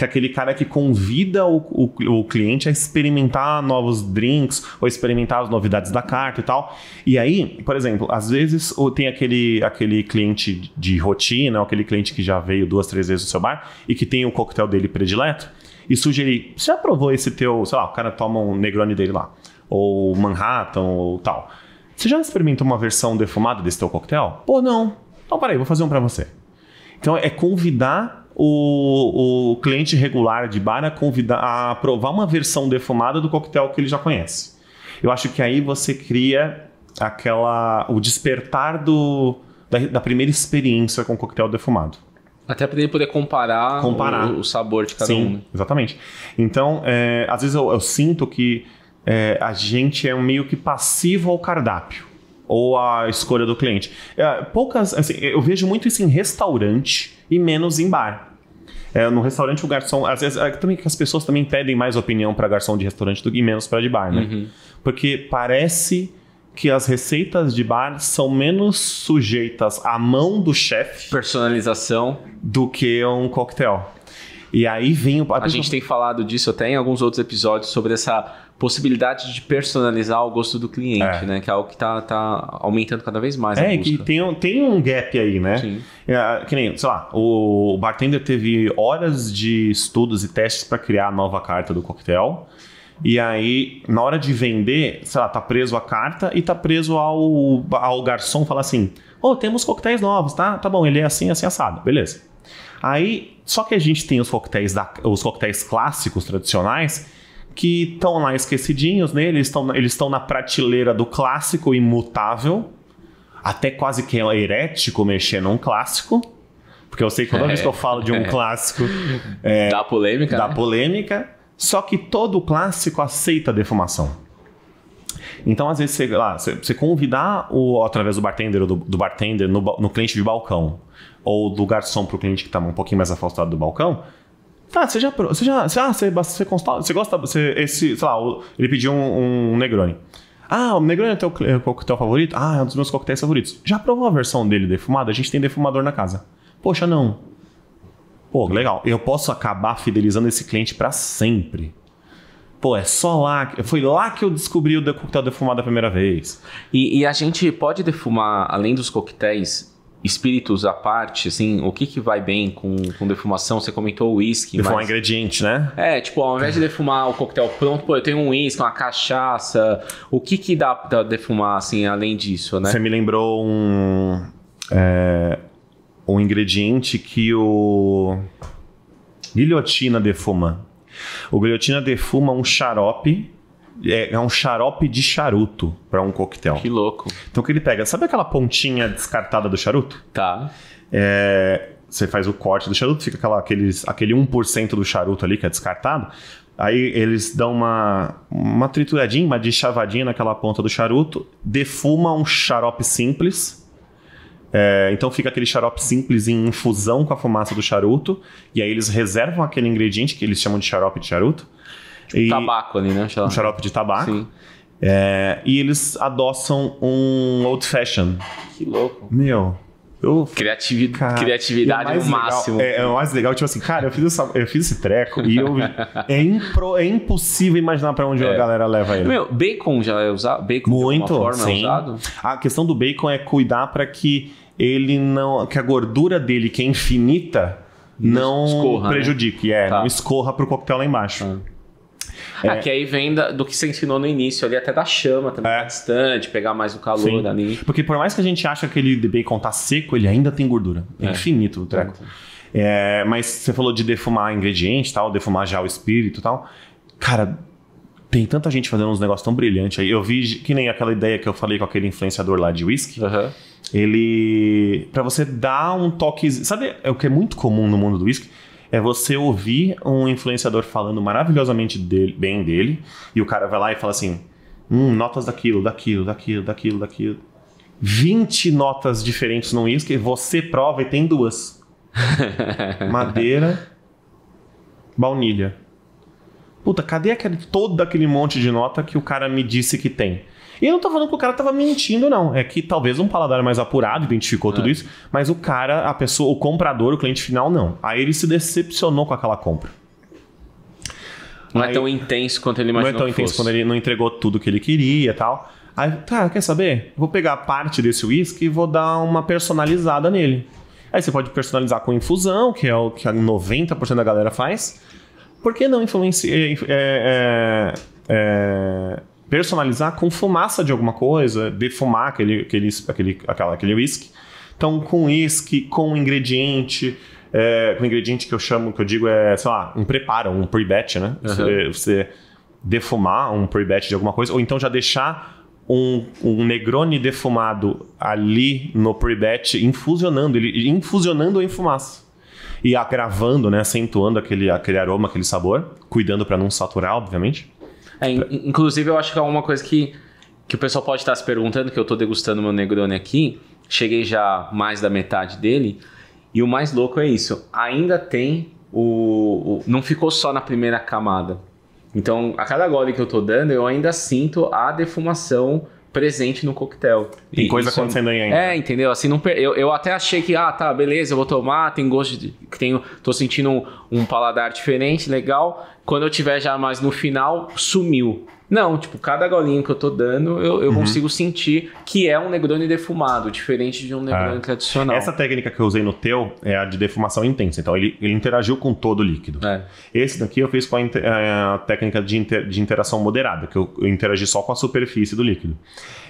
que é aquele cara que convida o, o, o cliente a experimentar novos drinks ou experimentar as novidades da carta e tal. E aí, por exemplo, às vezes tem aquele, aquele cliente de rotina, aquele cliente que já veio duas, três vezes no seu bar e que tem o coquetel dele predileto e sugerir: você já provou esse teu, sei lá, o cara toma um Negroni dele lá, ou Manhattan ou tal. Você já experimentou uma versão defumada desse teu coquetel? Pô, não. Então, peraí, vou fazer um para você. Então, é convidar o, o cliente regular de bar a, convidar, a provar uma versão defumada do coquetel que ele já conhece. Eu acho que aí você cria aquela o despertar do, da, da primeira experiência com o coquetel defumado. Até para ele poder comparar, comparar. O, o, sabor de cada Sim, um. Sim, né? Exatamente. Então, é, às vezes eu, eu sinto que é, a gente é meio que passivo ao cardápio ou à escolha do cliente. É, poucas, assim, eu vejo muito isso em restaurante e menos em bar. É, no restaurante, o garçom. Às vezes, é, também que as pessoas também pedem mais opinião para garçom de restaurante do que menos para de bar, né? Uhum. Porque parece que as receitas de bar são menos sujeitas à mão do chefe. Personalização. Do que um coquetel. E aí vem o. A, a gente tem falado disso até em alguns outros episódios sobre essa possibilidade de personalizar o gosto do cliente, é. né? Que é algo que está tá aumentando cada vez mais. É, que tem, um, tem um gap aí, né? Sim. É, que nem, sei lá, o bartender teve horas de estudos e testes para criar a nova carta do coquetel. E aí, na hora de vender, sei lá, tá preso a carta e tá preso ao, ao garçom falar assim: Ô, oh, temos coquetéis novos, tá? Tá bom, ele é assim, assim, assado. Beleza. Aí, só que a gente tem os coquetéis, da, os coquetéis clássicos, tradicionais, que estão lá esquecidinhos, né? Eles estão eles na prateleira do clássico imutável, até quase que é herético mexer num clássico. Porque eu sei que toda é. vez que eu falo de um é. clássico. É, dá polêmica. Dá né? polêmica. Só que todo clássico aceita a defumação. Então, às vezes, você, lá, você, você convidar o, através do bartender do, do bartender no, no cliente de balcão, ou do garçom para o cliente que está um pouquinho mais afastado do balcão, ah, você já. Você já ah, você, você, consta, você gosta. Você, esse, sei lá, ele pediu um, um Negroni. Ah, o Negroni é o teu é coquetel favorito? Ah, é um dos meus coquetéis favoritos. Já provou a versão dele defumada? A gente tem defumador na casa. Poxa, não. Pô, legal. Eu posso acabar fidelizando esse cliente para sempre. Pô, é só lá. Foi lá que eu descobri o coquetel defumado a primeira vez. E, e a gente pode defumar, além dos coquetéis, espíritos à parte, assim, o que, que vai bem com, com defumação? Você comentou o uísque. Defumar mas... um ingrediente, né? É, tipo, ao invés de defumar o coquetel pronto, pô, eu tenho um uísque, uma cachaça. O que que dá pra defumar, assim, além disso, né? Você me lembrou um. É, um ingrediente que o. Guilhotina defuma. O guilhotina defuma um xarope é, é, um xarope de charuto para um coquetel. Que louco. Então o que ele pega? Sabe aquela pontinha descartada do charuto? Tá. É, você faz o corte do charuto, fica aquela, aqueles, aquele 1% do charuto ali que é descartado. Aí eles dão uma, uma trituradinha, uma deschavadinha naquela ponta do charuto, defuma um xarope simples. É, então fica aquele xarope simples em infusão com a fumaça do charuto. E aí eles reservam aquele ingrediente que eles chamam de xarope de charuto e tabaco ali, né? Um xarope de tabaco. Sim. É, e eles adoçam um old fashion. Que louco. Meu. Eu, Criativi cara, criatividade é no máximo. Legal, é, é, o mais legal, tipo assim, cara, eu fiz, essa, eu fiz esse treco e eu. É, impro, é impossível imaginar para onde a é. galera leva ele. Meu, bacon já é usado? Bacon Muito, de forma é sim. é usado? A questão do bacon é cuidar para que ele não. que a gordura dele, que é infinita, não escorra, né? prejudique. Né? É, tá. não escorra pro coquetel lá embaixo. Ah. É. Ah, que aí vem da, do que você ensinou no início ali, até da chama também, é. distante, pegar mais o calor Sim. dali. Porque por mais que a gente ache aquele bacon tá seco, ele ainda tem gordura. É, é. infinito o treco. É. mas você falou de defumar ingredientes tal, defumar já o espírito tal. Cara, tem tanta gente fazendo uns negócios tão brilhantes aí. Eu vi que nem aquela ideia que eu falei com aquele influenciador lá de whisky. Uhum. Ele. para você dar um toque. Sabe o que é muito comum no mundo do whisky? é você ouvir um influenciador falando maravilhosamente dele, bem dele, e o cara vai lá e fala assim: hum, notas daquilo, daquilo, daquilo, daquilo, daquilo. 20 notas diferentes no uísque, você prova e tem duas: madeira, baunilha. Puta, cadê aquele, todo aquele monte de nota que o cara me disse que tem? E eu não tô falando que o cara tava mentindo, não. É que talvez um paladar mais apurado identificou é. tudo isso, mas o cara, a pessoa, o comprador, o cliente final, não. Aí ele se decepcionou com aquela compra. Não é Aí, é tão intenso quanto ele imaginou. Não é tão intenso quando ele não entregou tudo que ele queria e tal. Aí, tá, quer saber? Vou pegar parte desse uísque e vou dar uma personalizada nele. Aí você pode personalizar com infusão, que é o que 90% da galera faz. Por que não influenciar? É, é, é, personalizar com fumaça de alguma coisa, defumar aquele aquele aquele aquela, aquele whisky. Então com whisky, com ingrediente, é, com ingrediente que eu chamo, que eu digo é, sei lá, um preparo, um pre-batch, né? Uhum. Você, você, defumar um pre-batch de alguma coisa, ou então já deixar um, um Negroni defumado ali no pre-batch, infusionando, ele infusionando em fumaça e agravando, né, acentuando aquele, aquele aroma, aquele sabor, cuidando para não saturar, obviamente. É, inclusive, eu acho que é uma coisa que, que o pessoal pode estar se perguntando, que eu estou degustando meu Negroni aqui, cheguei já mais da metade dele, e o mais louco é isso, ainda tem o, o não ficou só na primeira camada. Então, a cada gole que eu estou dando, eu ainda sinto a defumação presente no coquetel. Tem e coisa isso, acontecendo aí ainda. É, entendeu? Assim, não eu, eu até achei que, ah, tá, beleza, eu vou tomar, tem gosto de. Tenho, tô sentindo um, um paladar diferente, legal. Quando eu tiver já mais no final, sumiu. Não, tipo, cada golinho que eu tô dando, eu, eu uhum. consigo sentir que é um Negroni defumado, diferente de um ah. Negroni é. tradicional. Essa técnica que eu usei no teu é a de defumação intensa. Então, ele, ele interagiu com todo o líquido. É. Esse daqui eu fiz com a, inter, é, a técnica de, inter, de interação moderada, que eu, eu interagi só com a superfície do líquido.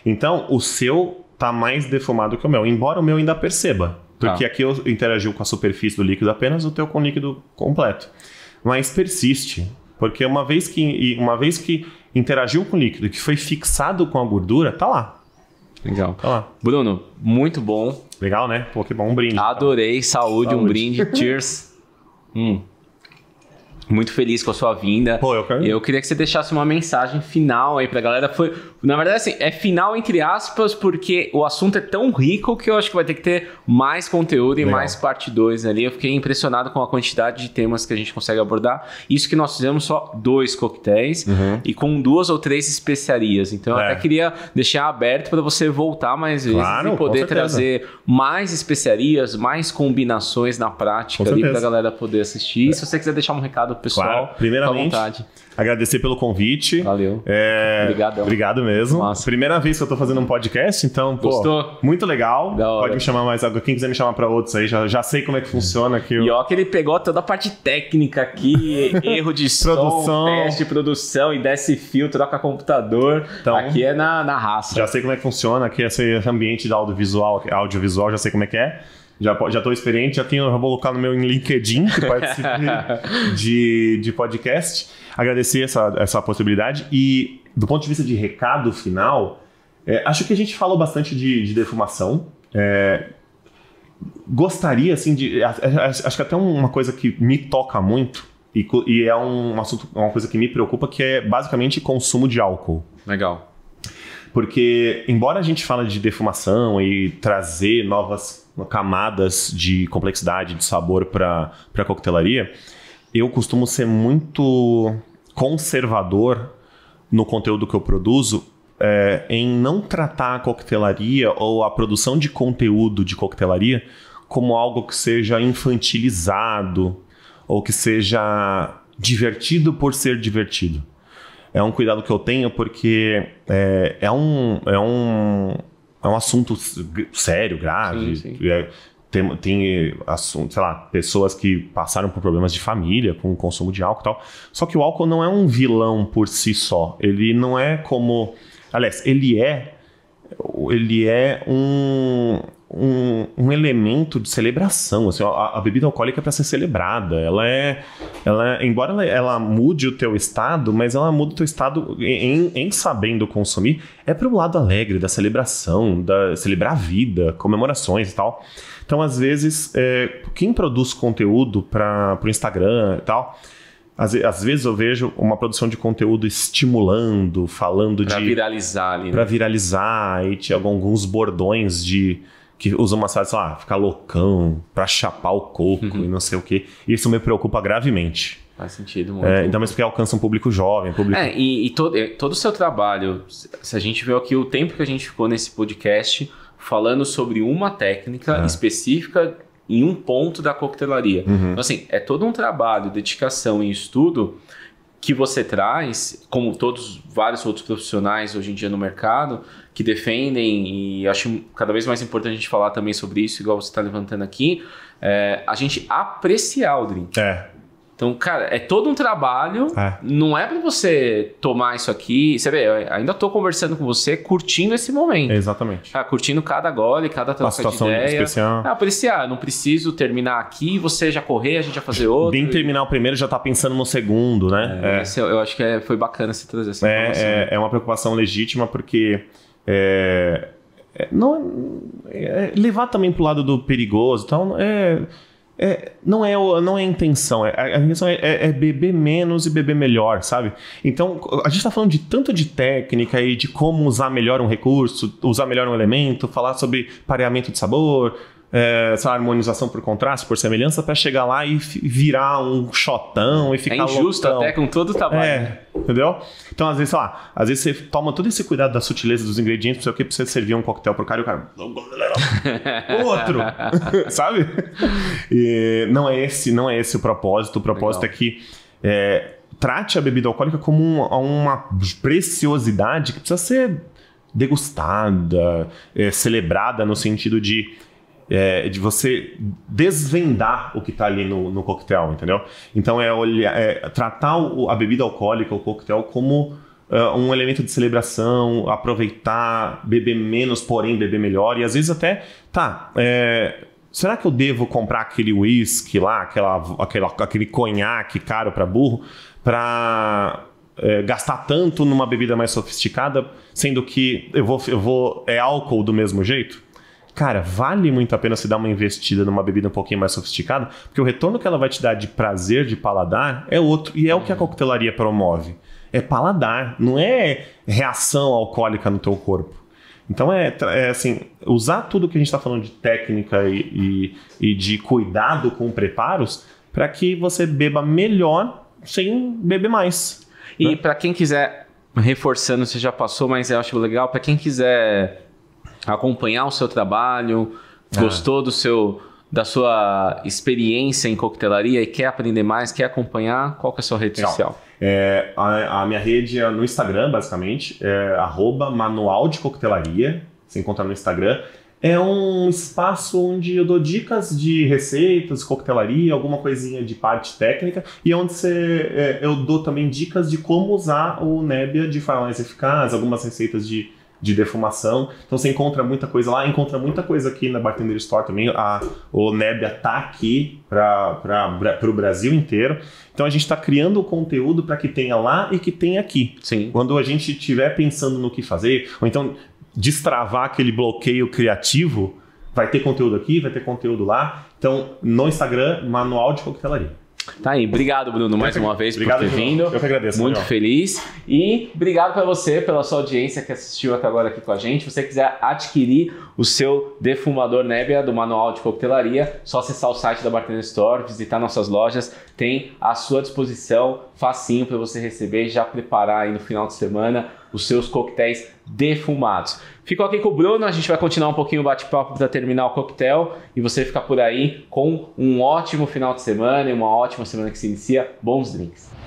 Então, o seu tá mais defumado que o meu, embora o meu ainda perceba. Porque ah. aqui eu interagiu com a superfície do líquido apenas, o teu com o líquido completo. Mas persiste. Porque uma vez que, uma vez que interagiu com o líquido, que foi fixado com a gordura, tá lá. Legal. Tá lá. Bruno, muito bom. Legal, né? Pô, que bom. Um brinde. Adorei. Saúde, Saúde. um brinde. Cheers. hum muito feliz com a sua vinda. Pô, eu quero. Eu queria que você deixasse uma mensagem final aí pra galera. Foi, na verdade, assim, é final entre aspas, porque o assunto é tão rico que eu acho que vai ter que ter mais conteúdo e Legal. mais parte 2 ali. Eu fiquei impressionado com a quantidade de temas que a gente consegue abordar. Isso que nós fizemos só dois coquetéis uhum. e com duas ou três especiarias. Então, é. eu até queria deixar aberto para você voltar mais vezes claro, e poder trazer mais especiarias, mais combinações na prática com ali pra galera poder assistir. É. Se você quiser deixar um recado pessoal. Claro, primeiramente, agradecer pelo convite. Valeu. É, Obrigadão. Obrigado mesmo. Massa. Primeira vez que eu tô fazendo um podcast, então, pô, Gostou? muito legal. Pode me chamar mais algo. Quem quiser me chamar para outros aí, já, já sei como é que é. funciona aqui. Eu... E ó que ele pegou toda a parte técnica aqui, erro de produção. som, teste, produção, e desce fio, troca computador. Então, aqui é na, na raça. Já sei como é que funciona, aqui é esse ambiente de audiovisual, audiovisual, já sei como é que é já, já tô experiente, já tenho, já vou colocar no meu LinkedIn, que participo de, de, de podcast. Agradecer essa, essa possibilidade. E do ponto de vista de recado final, é, acho que a gente falou bastante de, de defumação. É, gostaria, assim, de. Acho que até uma coisa que me toca muito, e, e é um assunto, uma coisa que me preocupa, que é basicamente consumo de álcool. Legal. Porque, embora a gente fale de defumação e trazer novas camadas de complexidade, de sabor para a coquetelaria, eu costumo ser muito conservador no conteúdo que eu produzo é, em não tratar a coquetelaria ou a produção de conteúdo de coquetelaria como algo que seja infantilizado ou que seja divertido por ser divertido. É um cuidado que eu tenho porque é, é um, é um, é um assunto sério, grave. Sim, sim. É, tem, tem assunto, sei lá, pessoas que passaram por problemas de família com o consumo de álcool e tal. Só que o álcool não é um vilão por si só. Ele não é como. Aliás, ele é. Ele é um um, um elemento de celebração. Assim, a, a bebida alcoólica é para ser celebrada. Ela é. Ela, é, embora ela, ela, mude o teu estado, mas ela muda o teu estado em, em sabendo consumir. É para o lado alegre da celebração, da celebrar a vida, comemorações e tal. Então, às vezes, é, quem produz conteúdo para o Instagram e tal. Às, às, vezes eu vejo uma produção de conteúdo estimulando, falando pra de. Para viralizar ali. Né? Para viralizar, e tinha alguns bordões de que usa uma sei lá, ficar loucão, pra chapar o coco uhum. e não sei o quê. Isso me preocupa gravemente. Faz sentido muito. É, ainda então, mais porque alcança um público jovem. público... É, e, e todo, é, todo o seu trabalho, se a gente vê aqui o tempo que a gente ficou nesse podcast falando sobre uma técnica é. específica em um ponto da coquetelaria. Uhum. Então, assim, é todo um trabalho, dedicação e estudo que você traz, como todos vários outros profissionais hoje em dia no mercado, que defendem, e acho cada vez mais importante a gente falar também sobre isso, igual você está levantando aqui, é a gente apreciar o drink. É. Então, cara, é todo um trabalho. É. Não é para você tomar isso aqui. Você vê, eu ainda tô conversando com você, curtindo esse momento. exatamente. Ah, curtindo cada gole, cada troca situação de ideia. Especial. Ah, apreciar. Não preciso terminar aqui, você já correr, a gente já fazer outro. Bem terminar o primeiro, já tá pensando no segundo, né? É, é. eu acho que é, foi bacana você trazer essa é, é, é uma preocupação legítima, porque é, não, é, levar também para o lado do perigoso então é, é, não, é, é, é, é não é a intenção. É, a intenção é, é, beber menos e beber melhor, sabe? Então, a gente está falando de tanto de técnica e de como usar melhor um recurso, usar melhor um elemento, falar sobre pareamento de sabor, é, essa harmonização por contraste, por semelhança, para chegar lá e virar um shotão e ficar. É injusto até com todo o trabalho. É, entendeu? Então, às vezes, sei lá, às vezes você toma todo esse cuidado da sutileza dos ingredientes, sei o que, pra você servir um coquetel pro cara e o cara. Outro! Sabe? E não é esse, não é esse o propósito. O propósito Legal. é que. É, trate a bebida alcoólica como um, uma preciosidade que precisa ser degustada, é, celebrada no sentido de é, de você desvendar o que está ali no, no coquetel, entendeu? Então é, olhar, é tratar o, a bebida alcoólica, o coquetel, como uh, um elemento de celebração, aproveitar, beber menos, porém beber melhor. E às vezes até, tá, é, será que eu devo comprar aquele uísque lá, aquela, aquela, aquele conhaque caro para burro, para é, gastar tanto numa bebida mais sofisticada, sendo que eu vou, eu vou é álcool do mesmo jeito? cara, vale muito a pena se dar uma investida numa bebida um pouquinho mais sofisticada, porque o retorno que ela vai te dar de prazer, de paladar, é outro. E é o que a uhum. coquetelaria promove. É paladar, não é reação alcoólica no teu corpo. Então é, é, assim, usar tudo que a gente está falando de técnica e, e, e, de cuidado com preparos para que você beba melhor sem beber mais. E né? para quem quiser, reforçando, você já passou, mas eu acho legal, para quem quiser acompanhar o seu trabalho, ah. gostou do seu da sua experiência em coquetelaria e quer aprender mais, quer acompanhar, qual que é a sua rede então, social? É, a, a, minha rede é no Instagram, basicamente, é arroba manual de coquetelaria, se encontra no Instagram. É um espaço onde eu dou dicas de receitas, coquetelaria, alguma coisinha de parte técnica, e é onde você, é, eu dou também dicas de como usar o Nebia de forma mais eficaz, algumas receitas de, de defumação. Então você encontra muita coisa lá, encontra muita coisa aqui na Bartender Store também. A, o Nebia está aqui para o Brasil inteiro. Então a gente está criando o conteúdo para que tenha lá e que tenha aqui. Sim. Quando a gente estiver pensando no que fazer, ou então destravar aquele bloqueio criativo, vai ter conteúdo aqui, vai ter conteúdo lá. Então, no Instagram, manual de coquetelaria. Tá aí, obrigado, Bruno, mais uma vez obrigado, por ter vindo. Eu que agradeço. Muito feliz. E obrigado para você, pela sua audiência que assistiu até agora aqui com a gente. Se você quiser adquirir o seu defumador Nébia do Manual de Coquetelaria, só acessar o site da Bartender Store, visitar nossas lojas, tem à sua disposição, facinho para você receber e já preparar aí no final de semana os seus coquetéis defumados. Ficou aqui com o Bruno, a gente vai continuar um pouquinho o bate-papo para terminar o coquetel e você fica por aí com um ótimo final de semana e uma ótima semana que se inicia. Bons drinks.